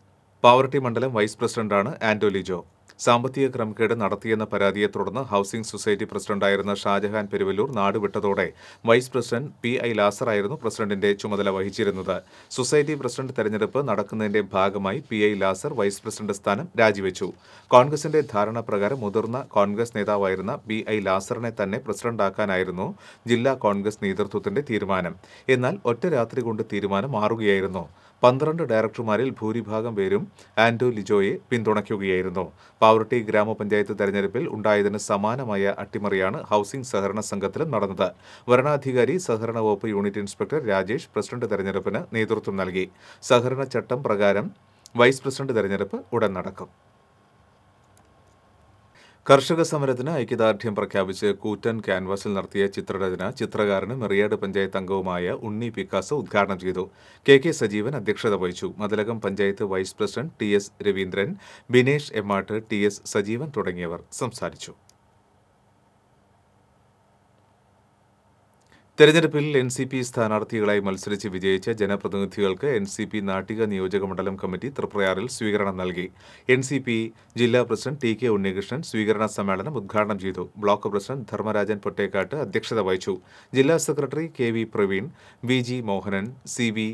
പാവറട്ടി മണ്ഡലം വൈസ് പ്രസിഡന്റാണ് ആന്റോ ലിജോ സാമ്പത്തിക ക്രമക്കേട് നടത്തിയെന്ന പരാതിയെ തുടർന്ന് ഹൌസിംഗ് സൊസൈറ്റി പ്രസിഡന്റായിരുന്ന ഷാജഹാൻ പെരുവല്ലൂർ നാടുവിട്ടതോടെ വൈസ് പ്രസിഡന്റ് പി ഐ ആയിരുന്നു പ്രസിഡന്റിന്റെ ചുമതല വഹിച്ചിരുന്നത് സൊസൈറ്റി പ്രസിഡന്റ് തെരഞ്ഞെടുപ്പ് നടക്കുന്നതിന്റെ ഭാഗമായി P I Lazar vice president സ്ഥാനം രാജിവെച്ചു കോൺഗ്രസിന്റെ ധാരണ പ്രകാരം മുതിർന്ന കോൺഗ്രസ് നേതാവായിരുന്ന പി ഐ ലാസറിനെ തന്നെ പ്രസിഡന്റാക്കാനായിരുന്നു ജില്ലാ കോൺഗ്രസ് നേതൃത്വത്തിന്റെ തീരുമാനം എന്നാൽ ഒറ്റ രാത്രി കൊണ്ട് തീരുമാനം മാറുകയായിരുന്നു പന്ത്രണ്ട് ഡയറക്ടർമാരിൽ ഭൂരിഭാഗം പേരും ആൻഡോ ലിജോയെ പിന്തുണയ്ക്കുകയായിരുന്നു പാവറട്ടി ഗ്രാമപഞ്ചായത്ത് തെരഞ്ഞെടുപ്പിൽ ഉണ്ടായതിന് സമാനമായ അട്ടിമറിയാണ് ഹൌസിംഗ് സഹകരണ സംഘത്തിലും നടന്നത് വരണാധികാരി സഹകരണ വകുപ്പ് യൂണിറ്റ് ഇൻസ്പെക്ടർ രാജേഷ് പ്രസിഡന്റ് തെരഞ്ഞെടുപ്പിന് നേതൃത്വം നൽകി സഹകരണ ചട്ടം പ്രകാരം വൈസ് പ്രസിഡന്റ് തെരഞ്ഞെടുപ്പ് ഉടൻ നടക്കും കർഷക സമരത്തിന് ഐക്യദാർഢ്യം പ്രഖ്യാപിച്ച് കൂറ്റൻ ക്യാൻവാസിൽ നടത്തിയ ചിത്രരചന ചിത്രകാരനും മെറിയാട് പഞ്ചായത്ത് അംഗവുമായ ഉണ്ണി പിക്കാസ് ഉദ്ഘാടനം ചെയ്തു കെ കെ സജീവൻ അധ്യക്ഷത വഹിച്ചു Mathilakam panchayat vice president T S Raveendran Binesh Emat T S Sajeevan തുടങ്ങിയവർ സംസാരിച്ചു തെരഞ്ഞെടുപ്പിൽ എൻ സി പി സ്ഥാനാർത്ഥികളായി മത്സരിച്ച് വിജയിച്ച ജനപ്രതിനിധികൾക്ക് എൻ സി പി നാട്ടിക നിയോജക മണ്ഡലം കമ്മിറ്റി തൃപ്രയാറിൽ സ്വീകരണം നൽകി എൻ സി പി ജില്ലാ പ്രസിഡന്റ് ടി കെ ഉണ്ണികൃഷ്ണൻ സ്വീകരണ സമ്മേളനം ഉദ്ഘാടനം ചെയ്തു ബ്ലോക്ക് പ്രസിഡന്റ് ധർമ്മരാജൻ പൊട്ടേക്കാട്ട് അധ്യക്ഷത വഹിച്ചു ജില്ലാ secretary K V Praveen V G Mohanan C V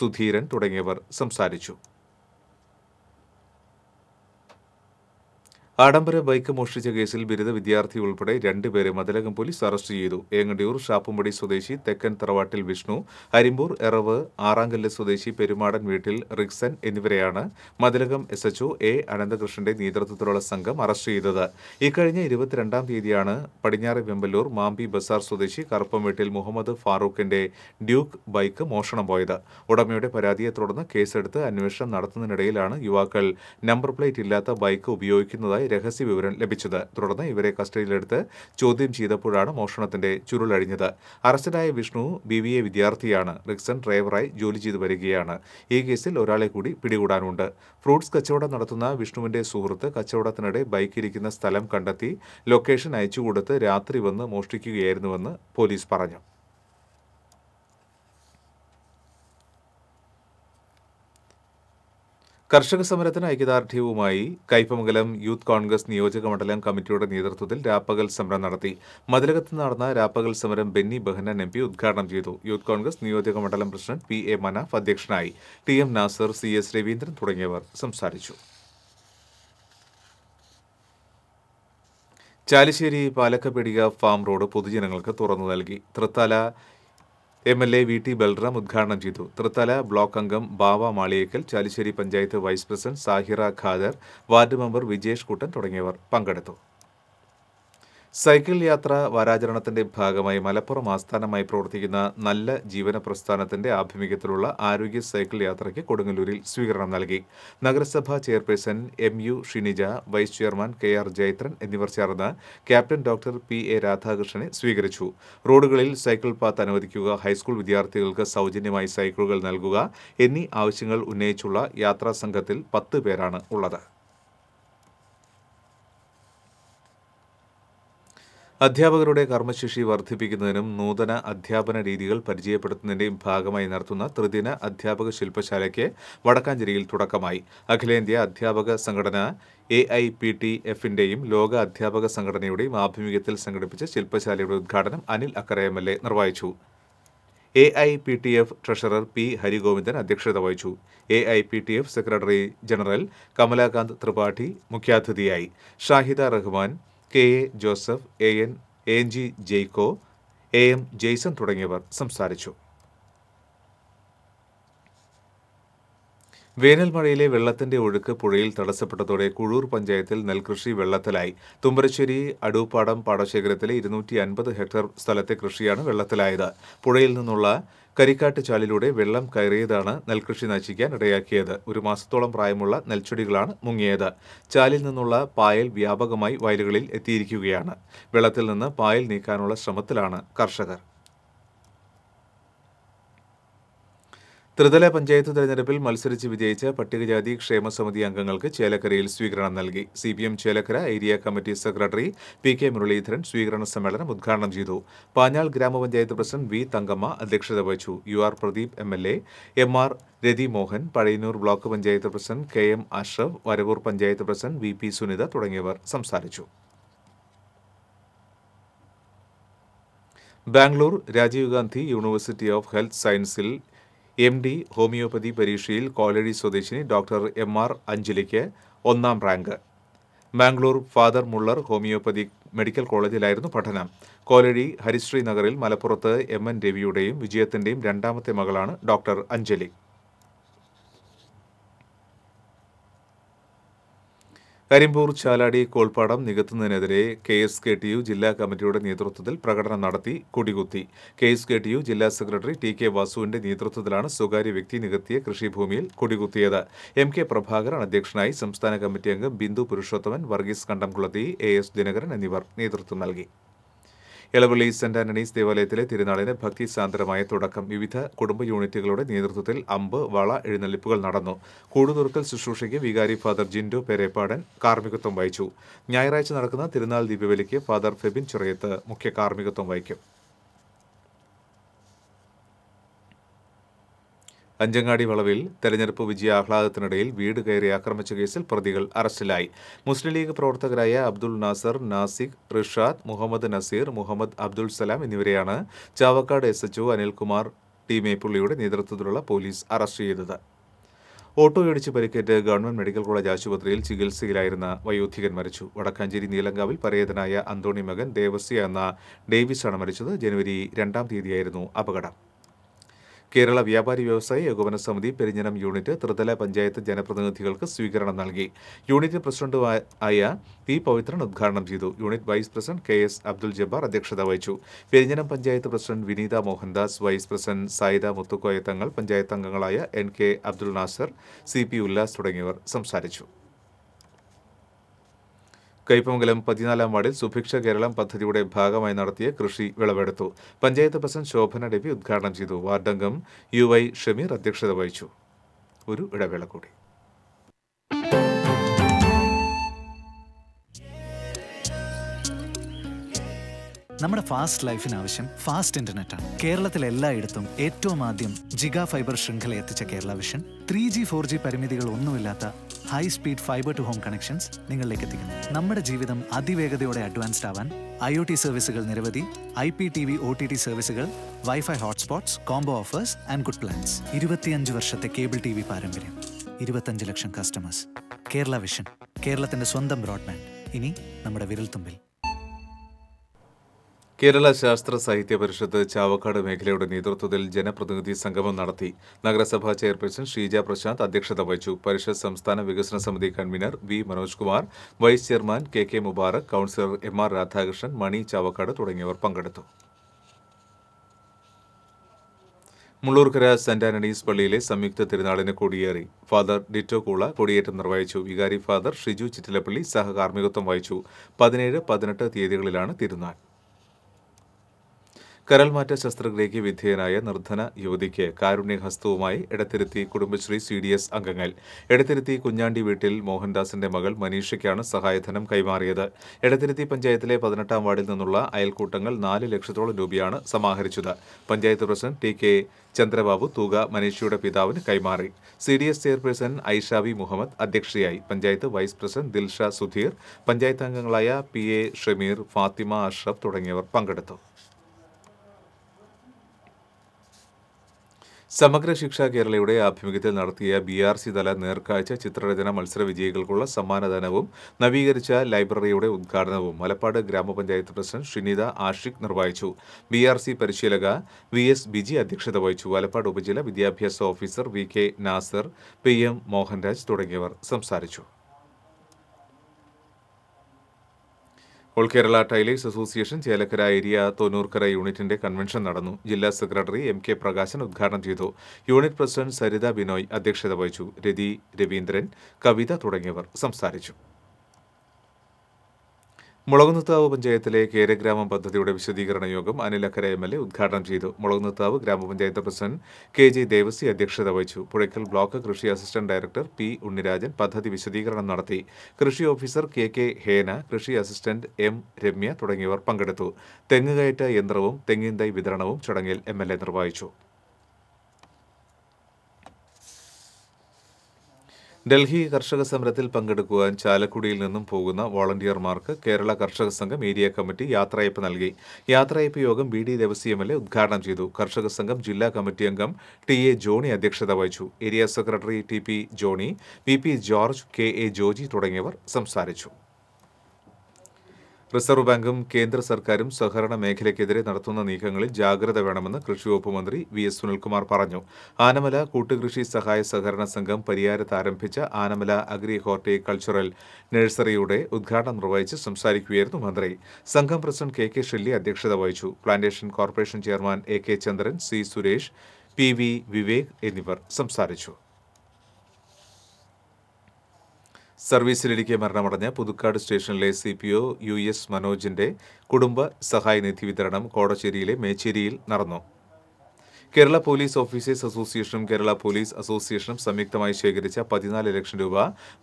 Sudheeran തുടങ്ങിയവർ സംസാരിച്ചു ആഡംബര ബൈക്ക് മോഷ്ടിച്ച കേസിൽ ബിരുദ വിദ്യാർത്ഥി ഉൾപ്പെടെ രണ്ടുപേരെ മതിലകം പോലീസ് അറസ്റ്റ് ചെയ്തു ഏങ്ങണ്ടിയൂർ ഷാപ്പുംപടി സ്വദേശി തെക്കൻ തറവാട്ടിൽ വിഷ്ണു അരിമ്പൂർ എറവ് ആറാങ്കല്ല് സ്വദേശി പെരുമാടൻ വീട്ടിൽ റിക്സൻ എന്നിവരെയാണ് മതിലകം എസ് എച്ച്ഒ എ അനന്തകൃഷ്ണന്റെ നേതൃത്വത്തിലുള്ള സംഘം അറസ്റ്റ് ചെയ്തത് ഇക്കഴിഞ്ഞ ഇരുപത്തിരണ്ടാം തീയതിയാണ് പടിഞ്ഞാറ് വെമ്പല്ലൂർ മാമ്പി ബസാർ സ്വദേശി കറുപ്പം വീട്ടിൽ മുഹമ്മദ് ഫാറൂഖിന്റെ ഡ്യൂക്ക് ബൈക്ക് മോഷണം പോയത് ഉടമയുടെ പരാതിയെ തുടർന്ന് കേസെടുത്ത് അന്വേഷണം നടത്തുന്നതിനിടയിലാണ് യുവാക്കൾ നമ്പർ പ്ലേറ്റ് ഇല്ലാത്ത ബൈക്ക് ഉപയോഗിക്കുന്നതായി രഹസ്യ വിവരം ലഭിച്ചത് തുടർന്ന് ഇവരെ കസ്റ്റഡിയിലെടുത്ത് ചോദ്യം ചെയ്തപ്പോഴാണ് മോഷണത്തിന്റെ ചുരുളഴിഞ്ഞത് അറസ്റ്റിലായ വിഷ്ണു ബി ബി എ വിദ്യാർത്ഥിയാണ് റിക്സൺ ഡ്രൈവറായി ജോലി ചെയ്തു വരികയാണ് ഈ കേസിൽ ഒരാളെ കൂടി പിടികൂടാനുണ്ട് ഫ്രൂട്ട്സ് കച്ചവടം നടത്തുന്ന വിഷ്ണുവിന്റെ സുഹൃത്ത് കച്ചവടത്തിനിടെ ഇരിക്കുന്ന സ്ഥലം കണ്ടെത്തി ലൊക്കേഷൻ അയച്ചുകൊടുത്ത് രാത്രി വന്ന് മോഷ്ടിക്കുകയായിരുന്നുവെന്ന് പോലീസ് പറഞ്ഞു കർഷക സമരത്തിന് ഐക്യദാർഢ്യവുമായി കൈപ്പമംഗലം യൂത്ത് കോൺഗ്രസ് നിയോജക മണ്ഡലം കമ്മിറ്റിയുടെ നേതൃത്വത്തിൽ രാപ്പകൽ സമരം നടത്തി മതിലകത്ത് നടന്ന രാപ്പകൽ സമരം ബെന്നി ബെഹനൻ എം പി ഉദ്ഘാടനം ചെയ്തു യൂത്ത് കോൺഗ്രസ് നിയോജക മണ്ഡലം പ്രസിഡന്റ് പി എ മനാഫ് അധ്യക്ഷനായി T M Nasar C S Raveendran തുടങ്ങിയവർ സംസാരിച്ചു ചാലിശ്ശേരി പാലക്കപീടിക ഫാം റോഡ് പൊതുജനങ്ങൾക്ക് തുറന്നു നൽകി Thrithala M L A V T Balram ഉദ്ഘാടനം ചെയ്തു തൃത്തല ബ്ലോക്ക് അംഗം Bava Maliyekkal Chalissery panchayat vice president Sahira Khader ward member Vijesh Kuttan തുടങ്ങിയവർ പങ്കെടുത്തു സൈക്കിൾ യാത്ര വാരാചരണത്തിന്റെ ഭാഗമായി മലപ്പുറം ആസ്ഥാനമായി പ്രവർത്തിക്കുന്ന നല്ല ജീവന പ്രസ്ഥാനത്തിന്റെ ആഭിമുഖ്യത്തിലുള്ള ആരോഗ്യ സൈക്കിൾ യാത്രയ്ക്ക് കൊടുങ്ങല്ലൂരിൽ സ്വീകരണം നൽകി നഗരസഭാ chairperson M U Shinija vice chairman K R Jayathran എന്നിവർ ചേർന്ന് ക്യാപ്റ്റൻ ഡോക്ടർ പി എ രാധാകൃഷ്ണനെ സ്വീകരിച്ചു റോഡുകളിൽ സൈക്കിൾ പാത്ത് അനുവദിക്കുക ഹൈസ്കൂൾ വിദ്യാർത്ഥികൾക്ക് സൗജന്യമായി സൈക്കിളുകൾ നൽകുക എന്നീ ആവശ്യങ്ങൾ ഉന്നയിച്ചുള്ള യാത്രാ സംഘത്തിൽ പത്ത് പേരാണ് ഉള്ളത് അധ്യാപകരുടെ കർമ്മശേഷി വർദ്ധിപ്പിക്കുന്നതിനും നൂതന അധ്യാപന രീതികൾ പരിചയപ്പെടുത്തുന്നതിന്റെയും ഭാഗമായി നടത്തുന്ന ത്രിദിന അധ്യാപക ശില്പശാലയ്ക്ക് വടക്കാഞ്ചേരിയിൽ തുടക്കമായി അഖിലേന്ത്യാ അധ്യാപക സംഘടന എ ഐ പി ടി എഫിന്റെയും ലോക അധ്യാപക സംഘടനയുടെയും ആഭിമുഖ്യത്തിൽ സംഘടിപ്പിച്ച ശില്പശാലയുടെ ഉദ്ഘാടനം Anil Akkara M L A നിർവഹിച്ചു A I P T F treasurer P Harigovindan അധ്യക്ഷത വഹിച്ചു A I P T F secretary general Kamalakant Tripathi മുഖ്യാതിഥിയായി Shahida Rahman K A Joseph A N A N G Jaicko A M Jaison തുടങ്ങിയവർ സംസാരിച്ചു വേനൽമഴയിലെ വെള്ളത്തിന്റെ ഒഴുക്ക് പുഴയിൽ തടസ്സപ്പെട്ടതോടെ കുഴൂർ പഞ്ചായത്തിൽ നെൽകൃഷി വെള്ളത്തിലായി തുമ്പരശ്ശേരി അടൂപ്പാടം പാടശേഖരത്തിലെ ഇരുന്നൂറ്റി അൻപത് ഹെക്ടർ സ്ഥലത്തെ കൃഷിയാണ് വെള്ളത്തിലായത് പുഴയിൽ നിന്നുള്ള കരിക്കാട്ട് ചാലിലൂടെ വെള്ളം കയറിയതാണ് നെൽകൃഷി നശിക്കാൻ ഇടയാക്കിയത് ഒരു മാസത്തോളം പ്രായമുള്ള നെൽച്ചെടികളാണ് മുങ്ങിയത് ചാലിൽ നിന്നുള്ള പായൽ വ്യാപകമായി വയലുകളിൽ എത്തിയിരിക്കുകയാണ് വെള്ളത്തിൽ നിന്ന് പായൽ നീക്കാനുള്ള ശ്രമത്തിലാണ് കർഷകർ ത്രിതല പഞ്ചായത്ത് തെരഞ്ഞെടുപ്പിൽ മത്സരിച്ച് വിജയിച്ച പട്ടികജാതി ക്ഷേമസമിതി അംഗങ്ങൾക്ക് ചേലക്കരയിൽ സ്വീകരണം നൽകി C P M Chelakkara area committee secretary P K Muraleedharan സ്വീകരണ സമ്മേളനം ഉദ്ഘാടനം ചെയ്തു പാഞ്ഞാൾ ഗ്രാമപഞ്ചായത്ത് പ്രസിഡന്റ് വി തങ്കമ്മ അധ്യക്ഷത വഹിച്ചു U R Pradeep M L A M R Rathi Mohan Pazhayannur block panchayat president K M Ashraf Varavoor panchayat president V P Sunitha തുടങ്ങിയവർ സംസാരിച്ചു Bangalore Rajiv Gandhi university of health സയൻസിൽ എം ഡി ഹോമിയോപ്പതി പരീക്ഷയിൽ കോലഴി സ്വദേശിനി ഡോക്ടർ എം ആർ അഞ്ജലിക്ക് ഒന്നാം rank Mangalore father Muller homoeopathy medical കോളേജിലായിരുന്നു പഠനം കോലഴി ഹരിശ്രീ നഗറിൽ മലപ്പുറത്ത് എം എൻ രവിയുടെയും വിജയത്തിന്റെയും രണ്ടാമത്തെ മകളാണ് ഡോക്ടർ അഞ്ജലി കരിമ്പൂർ ചാലാടി കോൾപ്പാടം നികത്തുന്നതിനെതിരെ K S K T U ജില്ലാ കമ്മിറ്റിയുടെ നേതൃത്വത്തിൽ പ്രകടനം നടത്തി കൊടികുത്തി K S K T U ജില്ലാ സെക്രട്ടറി ടി കെ വാസുവിന്റെ നേതൃത്വത്തിലാണ് സ്വകാര്യ വ്യക്തി നികത്തിയ കൃഷിഭൂമിയിൽ കൊടികുത്തിയത് എം കെ പ്രഭാകരൻ അധ്യക്ഷനായി സംസ്ഥാന കമ്മിറ്റി അംഗം ബിന്ദു പുരുഷോത്തമൻ വർഗീസ് കണ്ടംകുളത്തി എ എസ് ദിനകരൻ എന്നിവർ നേതൃത്വം നൽകി എളവള്ളി സെന്റ് ആന്റണീസ് ദേവാലയത്തിലെ തിരുനാളിന് ഭക്തിസാന്ദ്രമായ തുടക്കം വിവിധ കുടുംബ യൂണിറ്റുകളുടെ നേതൃത്വത്തിൽ അമ്പ് വള എഴുന്നള്ളിപ്പുകൾ നടന്നു കൂടുതുറുക്കൽ ശുശ്രൂഷയ്ക്ക് വികാരി ഫാദർ ജിൻഡോ പേരേപ്പാടൻ കാർമ്മികത്വം വഹിച്ചു ഞായറാഴ്ച നടക്കുന്ന തിരുനാൾ ദിവ്യവലിക്ക് ഫാദർ ഫെബിൻ ചിറയത്ത് മുഖ്യ കാർമ്മികത്വം വഹിക്കും അഞ്ചങ്ങാടി വളവിൽ തെരഞ്ഞെടുപ്പ് വിജയ ആഹ്ലാദത്തിനിടയിൽ വീട് കയറി ആക്രമിച്ച കേസിൽ പ്രതികൾ അറസ്റ്റിലായി മുസ്ലിം ലീഗ് പ്രവർത്തകരായ അബ്ദുൾ നാസർ നാസിഖ് റിഷാദ് മുഹമ്മദ് നസീർ മുഹമ്മദ് അബ്ദുൾ സലാം എന്നിവരെയാണ് Chavakkad S H O Anilkumar T മേപ്പുള്ളിയുടെ നേതൃത്വത്തിലുള്ള പോലീസ് അറസ്റ്റ് ചെയ്തത് ഓട്ടോയിടിച്ച് പരിക്കേറ്റ് ഗവൺമെന്റ് മെഡിക്കൽ കോളേജ് ആശുപത്രിയിൽ ചികിത്സയിലായിരുന്ന വയോധികൻ മരിച്ചു വടക്കാഞ്ചേരി നീലങ്കാവിൽ പരേതനായ അന്തോണി മകൻ ദേവസ്യ എന്ന ഡേവിസാണ് മരിച്ചത് ജനുവരി രണ്ടാം തീയതിയായിരുന്നു അപകടം കേരള വ്യാപാരി വ്യവസായ ഏകോപന സമിതി പെരിഞ്ഞനം യൂണിറ്റ് ത്രിതല പഞ്ചായത്ത് ജനപ്രതിനിധികൾക്ക് സ്വീകരണം നൽകി യൂണിറ്റ് പ്രസിഡന്റ് ആയ പി പവിത്രൻ ഉദ്ഘാടനം ചെയ്തു unit vice president K S Abdul Jabbar അധ്യക്ഷത വഹിച്ചു Perinjanam panchayat president Vineetha Mohandas vice president Sayida Muthukoya Thangal panchayat അംഗങ്ങളായ N K Abdul Nasar C P Ullas തുടങ്ങിയവർ സംസാരിച്ചു കയ്പമംഗലം പതിനാലാം വാർഡിൽ സുഭിക്ഷ കേരളം പദ്ധതിയുടെ ഭാഗമായി നടത്തിയ കൃഷി വിളവെടുത്തു പഞ്ചായത്ത് പ്രസിഡന്റ് ശോഭന രവി ഉദ്ഘാടനം ചെയ്തു വാർഡംഗം യു വൈ ഷമീർ അധ്യക്ഷത വഹിച്ചു ഒരു ഇടവേള കൂടി നമ്മുടെ ഫാസ്റ്റ് ലൈഫിന് ആവശ്യം ഫാസ്റ്റ് ഇന്റർനെറ്റ് ആണ് കേരളത്തിൽ എല്ലായിടത്തും ഏറ്റവും ആദ്യം ജിഗ ഫൈബർ ശൃംഖല എത്തിച്ച Kerala vision three G four G പരിമിതികൾ ഒന്നുമില്ലാത്ത high speed fibre to home connections നിങ്ങളിലേക്ക് എത്തിക്കുന്നു നമ്മുടെ ജീവിതം അതിവേഗതയോടെ അഡ്വാൻസ്ഡ് ആവാൻ ഐ ഒ ടി സർവീസുകൾ നിരവധി I P T V O T T സർവീസുകൾ wifi hotspots combo offers and good plans ഇരുപത്തിയഞ്ച് വർഷത്തെ കേബിൾ ടി വി പാരമ്പര്യം ഇരുപത്തഞ്ച് ലക്ഷം കസ്റ്റമേഴ്സ് കേരള വിഷൻ കേരളത്തിന്റെ സ്വന്തം ബ്രോഡ്ബാൻഡ് ഇനി നമ്മുടെ വിരൽത്തുമ്പിൽ കേരള ശാസ്ത്ര സാഹിത്യ പരിഷത്ത് ചാവക്കാട് മേഖലയുടെ നേതൃത്വത്തിൽ ജനപ്രതിനിധി സംഗമം നടത്തി നഗരസഭാ ചെയർപേഴ്സൺ ഷീജ പ്രശാന്ത് അധ്യക്ഷത വഹിച്ചു പരിഷത്ത് സംസ്ഥാന വികസന സമിതി convener V Manoj Kumar vice chairman K K Mubarak councillor M R Radhakrishnan Mani Chavakkad തുടങ്ങിയവർ പങ്കെടുത്തു മുള്ളൂർക്കര സെന്റ് ആന്റണീസ് പള്ളിയിലെ സംയുക്ത തിരുനാളിന് കൊടിയേറി ഫാദർ ഡിറ്റോ കൂള കൊടിയേറ്റം നിർവഹിച്ചു വികാരി ഫാദർ ഷിജു ചിറ്റിലപ്പള്ളി സഹകാർമ്മികത്വം വഹിച്ചു പതിനേഴ് പതിനെട്ട് തീയതികളിലാണ് തിരുനാൾ കരൽമാറ്റ ശസ്ത്രക്രിയയ്ക്ക് വിധേയനായ നിർധന യുവതിക്ക് കാരുണ്യഹസ്തവുമായി Edathiruthi Kudumbashree C D S അംഗങ്ങൾ ഇടത്തിരുത്തി കുഞ്ഞാണ്ടി വീട്ടിൽ മോഹൻദാസിന്റെ മകൾ മനീഷയ്ക്കാണ് സഹായധനം കൈമാറിയത് ഇടത്തിരുത്തി പഞ്ചായത്തിലെ പതിനെട്ടാം വാർഡിൽ നിന്നുള്ള അയൽക്കൂട്ടങ്ങൾ നാല് ലക്ഷത്തോളം രൂപയാണ് സമാഹരിച്ചത് panchayat president T K Chandrababu തുക മനീഷയുടെ പിതാവിന് കൈമാറി C D S chairperson Aishabi Muhammad അധ്യക്ഷയായി പഞ്ചായത്ത് വൈസ് പ്രസിഡന്റ് ദിൽഷ സുധീർ പഞ്ചായത്ത് അംഗങ്ങളായ പി എ ഷമീർ ഫാത്തിമ അഷ്റഫ് തുടങ്ങിയവർ പങ്കെടുത്തു സമഗ്ര ശിക്ഷ കേരളയുടെ ആഭിമുഖ്യത്തിൽ നടത്തിയ ബി ആർ സി തല നേർക്കാഴ്ച ചിത്രരചന മത്സര വിജയികൾക്കുള്ള സമ്മാനദാനവും നവീകരിച്ച ലൈബ്രറിയുടെ ഉദ്ഘാടനവും മലപ്പാട് ഗ്രാമപഞ്ചായത്ത് പ്രസിഡന്റ് ഷിനിത ആഷിഖ് നിർവഹിച്ചു ബി ആർ സി പരിശീലക വി എസ് ബിജി അധ്യക്ഷത വഹിച്ചു മലപ്പാട് ഉപജില്ല വിദ്യാഭ്യാസ officer V K Nasar P M Mohanraj തുടങ്ങിയവർ സംസാരിച്ചു all Kerala tailors association Chelakkara area Thonnurkara യൂണിറ്റിന്റെ കൺവെൻഷൻ നടന്നു ജില്ലാ സെക്രട്ടറി എം കെ പ്രകാശൻ ഉദ്ഘാടനം ചെയ്തു യൂണിറ്റ് പ്രസിഡന്റ് സരിത ബിനോയ് അധ്യക്ഷത വഹിച്ചു രതി രവീന്ദ്രൻ കവിത തുടങ്ങിയവർ സംസാരിച്ചു മുളകുന്നത്താവ് പഞ്ചായത്തിലെ കേരഗ്രാമം പദ്ധതിയുടെ വിശദീകരണ യോഗം Anil Akkara M L A ഉദ്ഘാടനം ചെയ്തു മുളകുന്നത്താവ് ഗ്രാമപഞ്ചായത്ത് പ്രസിഡന്റ് കെ ജി ദേവസി അധ്യക്ഷത വഹിച്ചു പുഴയ്ക്കൽ ബ്ലോക്ക് കൃഷി അസിസ്റ്റന്റ് ഡയറക്ടർ പി ഉണ്ണിരാജൻ പദ്ധതി വിശദീകരണം നടത്തി കൃഷി ഓഫീസർ കെ കെ ഹേന കൃഷി അസിസ്റ്റന്റ് എം രമ്യ തുടങ്ങിയവർ പങ്കെടുത്തു തെങ്ങുകയറ്റ യന്ത്രവും തെങ്ങിൻ തൈ വിതരണവും ചടങ്ങിൽ എം നിർവഹിച്ചു ഡൽഹി കർഷക സമരത്തിൽ പങ്കെടുക്കുവാൻ ചാലക്കുടിയിൽ നിന്നും പോകുന്ന വോളണ്ടിയർമാർക്ക് കേരള കർഷക സംഘം ഏരിയ കമ്മിറ്റി യാത്രയപ്പ് നൽകി യാത്രയപ്പ് യോഗം B D Devasy M L A ഉദ്ഘാടനം ചെയ്തു കർഷക സംഘം ജില്ലാ കമ്മിറ്റി അംഗം ടി എ ജോണി അധ്യക്ഷത വഹിച്ചു area secretary T P Johny V P George K A Joji തുടങ്ങിയവർ സംസാരിച്ചു റിസർവ് ബാങ്കും കേന്ദ്ര സർക്കാരും സഹകരണ മേഖലയ്ക്കെതിരെ നടത്തുന്ന നീക്കങ്ങളിൽ ജാഗ്രത വേണമെന്ന് കൃഷിവകുപ്പ് മന്ത്രി വി എസ് സുനിൽകുമാർ പറഞ്ഞു ആനമല കൂട്ടുകൃഷി സഹായ സഹകരണ സംഘം പരിയാരത്ത് ആരംഭിച്ച ആനമല അഗ്രി കൾച്ചറൽ നഴ്സറിയുടെ ഉദ്ഘാടനം നിർവഹിച്ച് സംസാരിക്കുകയായിരുന്നു മന്ത്രി സംഘം പ്രസിഡന്റ് കെ കെ ഷെല്ലി അധ്യക്ഷത വഹിച്ചു plantation corporation chairman A K Chandran C Suresh P V Vivek എന്നിവർ സംസാരിച്ചു സർവീസിലിരിക്കെ മരണമടഞ്ഞ പുതുക്കാട് സ്റ്റേഷനിലെ C P O U S മനോജിന്റെ കുടുംബ സഹായ നിധി വിതരണം കോടശ്ശേരിയിലെ മേച്ചേരിയിൽ നടന്നു കേരള പോലീസ് ഓഫീസേഴ്സ് അസോസിയേഷനും കേരള പോലീസ് അസോസിയേഷനും സംയുക്തമായി ശേഖരിച്ച പതിനാല് ലക്ഷം രൂപ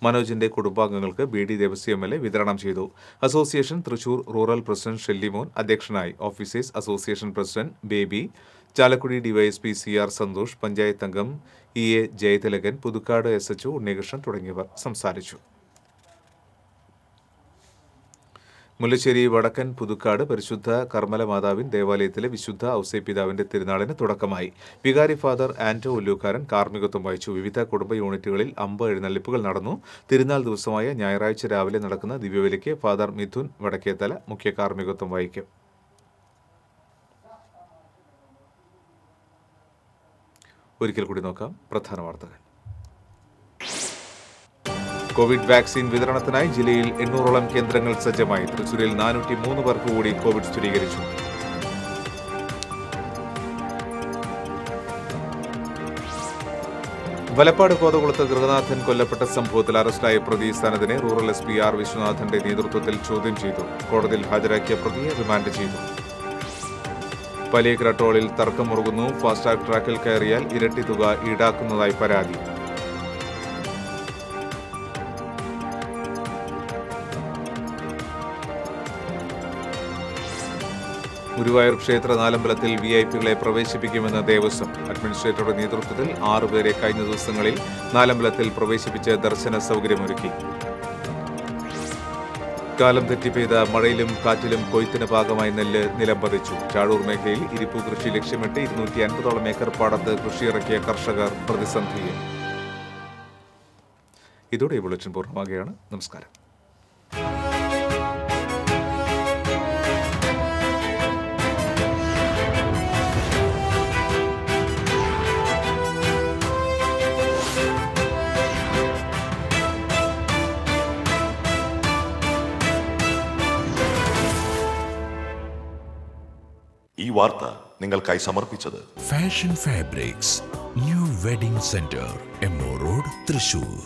മനോജിന്റെ കുടുംബാംഗങ്ങൾക്ക് B D Devasy M L A വിതരണം ചെയ്തു association Thrissur rural president Shellymon അധ്യക്ഷനായി officers association president Baby Chalakudy D Y S P C R Santhosh panchayat അംഗം E A Jayathilakan Puthukkad S H Unnikrishnan തുടങ്ങിയവർ സംസാരിച്ചു മുല്ലശ്ശേരി വടക്കൻ പുതുക്കാട് പരിശുദ്ധ കർമ്മല മാതാവിൻ ദേവാലയത്തിലെ വിശുദ്ധ ഔസേ പിതാവിന്റെ തിരുനാളിന് തുടക്കമായി വികാരി ഫാദർ ആന്റോ ഉല്ലൂക്കാരൻ കാർമ്മികത്വം വഹിച്ചു വിവിധ കുടുംബ യൂണിറ്റുകളിൽ അമ്പ് എഴുന്നള്ളിപ്പുകൾ നടന്നു തിരുനാൾ ദിവസമായ ഞായറാഴ്ച രാവിലെ നടക്കുന്ന ദിവ്യവലിക്ക് ഫാദർ മിഥുൻ വടക്കേത്തല മുഖ്യ കാർമ്മികത്വം വഹിക്കും ഒരിക്കൽ കൂടി നോക്കാം പ്രധാന വാർത്തകൾ കോവിഡ് വാക്സിൻ വിതരണത്തിനായി ജില്ലയിൽ എണ്ണൂറോളം കേന്ദ്രങ്ങൾ സജ്ജമായി തൃശൂരിൽ നാനൂറ്റി മൂന്ന് പേർക്ക് കൂടി കോവിഡ് സ്ഥിരീകരിച്ചു വലപ്പാട് കോതകുളത്ത് ഗൃഹനാഥൻ കൊല്ലപ്പെട്ട സംഭവത്തിൽ അറസ്റ്റായ പ്രതി സ്ഥാനത്തിനെ റൂറൽ എസ് പി ആർ വിശ്വനാഥന്റെ നേതൃത്വത്തിൽ ചോദ്യം ചെയ്തു കോടതിയിൽ ഹാജരാക്കിയ പ്രതിയെ റിമാൻഡ് ചെയ്തു പലേക്കര ട്രോളിൽ തർക്കമുറുകുന്നു ഫാസ്റ്റാഗ് ട്രാക്കിൽ കയറിയാൽ ഇരട്ടി തുക ഈടാക്കുന്നതായി പരാതി ഗുരുവായൂർ ക്ഷേത്ര നാലമ്പലത്തിൽ വി ഐ പികളെ പ്രവേശിപ്പിക്കുമെന്ന് ദേവസ്വം അഡ്മിനിസ്ട്രേറ്ററുടെ നേതൃത്വത്തിൽ ആറുപേരെ കഴിഞ്ഞ ദിവസങ്ങളിൽ നാലമ്പലത്തിൽ പ്രവേശിപ്പിച്ച് ദർശന സൌകര്യമൊരുക്കി കാലം തെറ്റി പെയ്ത മഴയിലും കാറ്റിലും കൊയ്ത്തിന് ഭാഗമായി നെല്ല് നിലം പതിച്ചു ചാഴൂർ മേഖലയിൽ ഇരിപ്പു കൃഷി ലക്ഷ്യമിട്ട് ഇരുന്നൂറ്റി അൻപതോളം ഏക്കർ പാടത്ത് കൃഷിയിറക്കിയ കർഷകർ പ്രതിസന്ധിയിൽ ഇതോടെ ഈ ബുള്ളറ്റിൻ പൂർണ്ണമാകുകയാണ് നമസ്കാരം ഈ വാർത്ത നിങ്ങൾക്കായി സമർപ്പിച്ചത് fashion fabrics new wedding centre M road Thrissur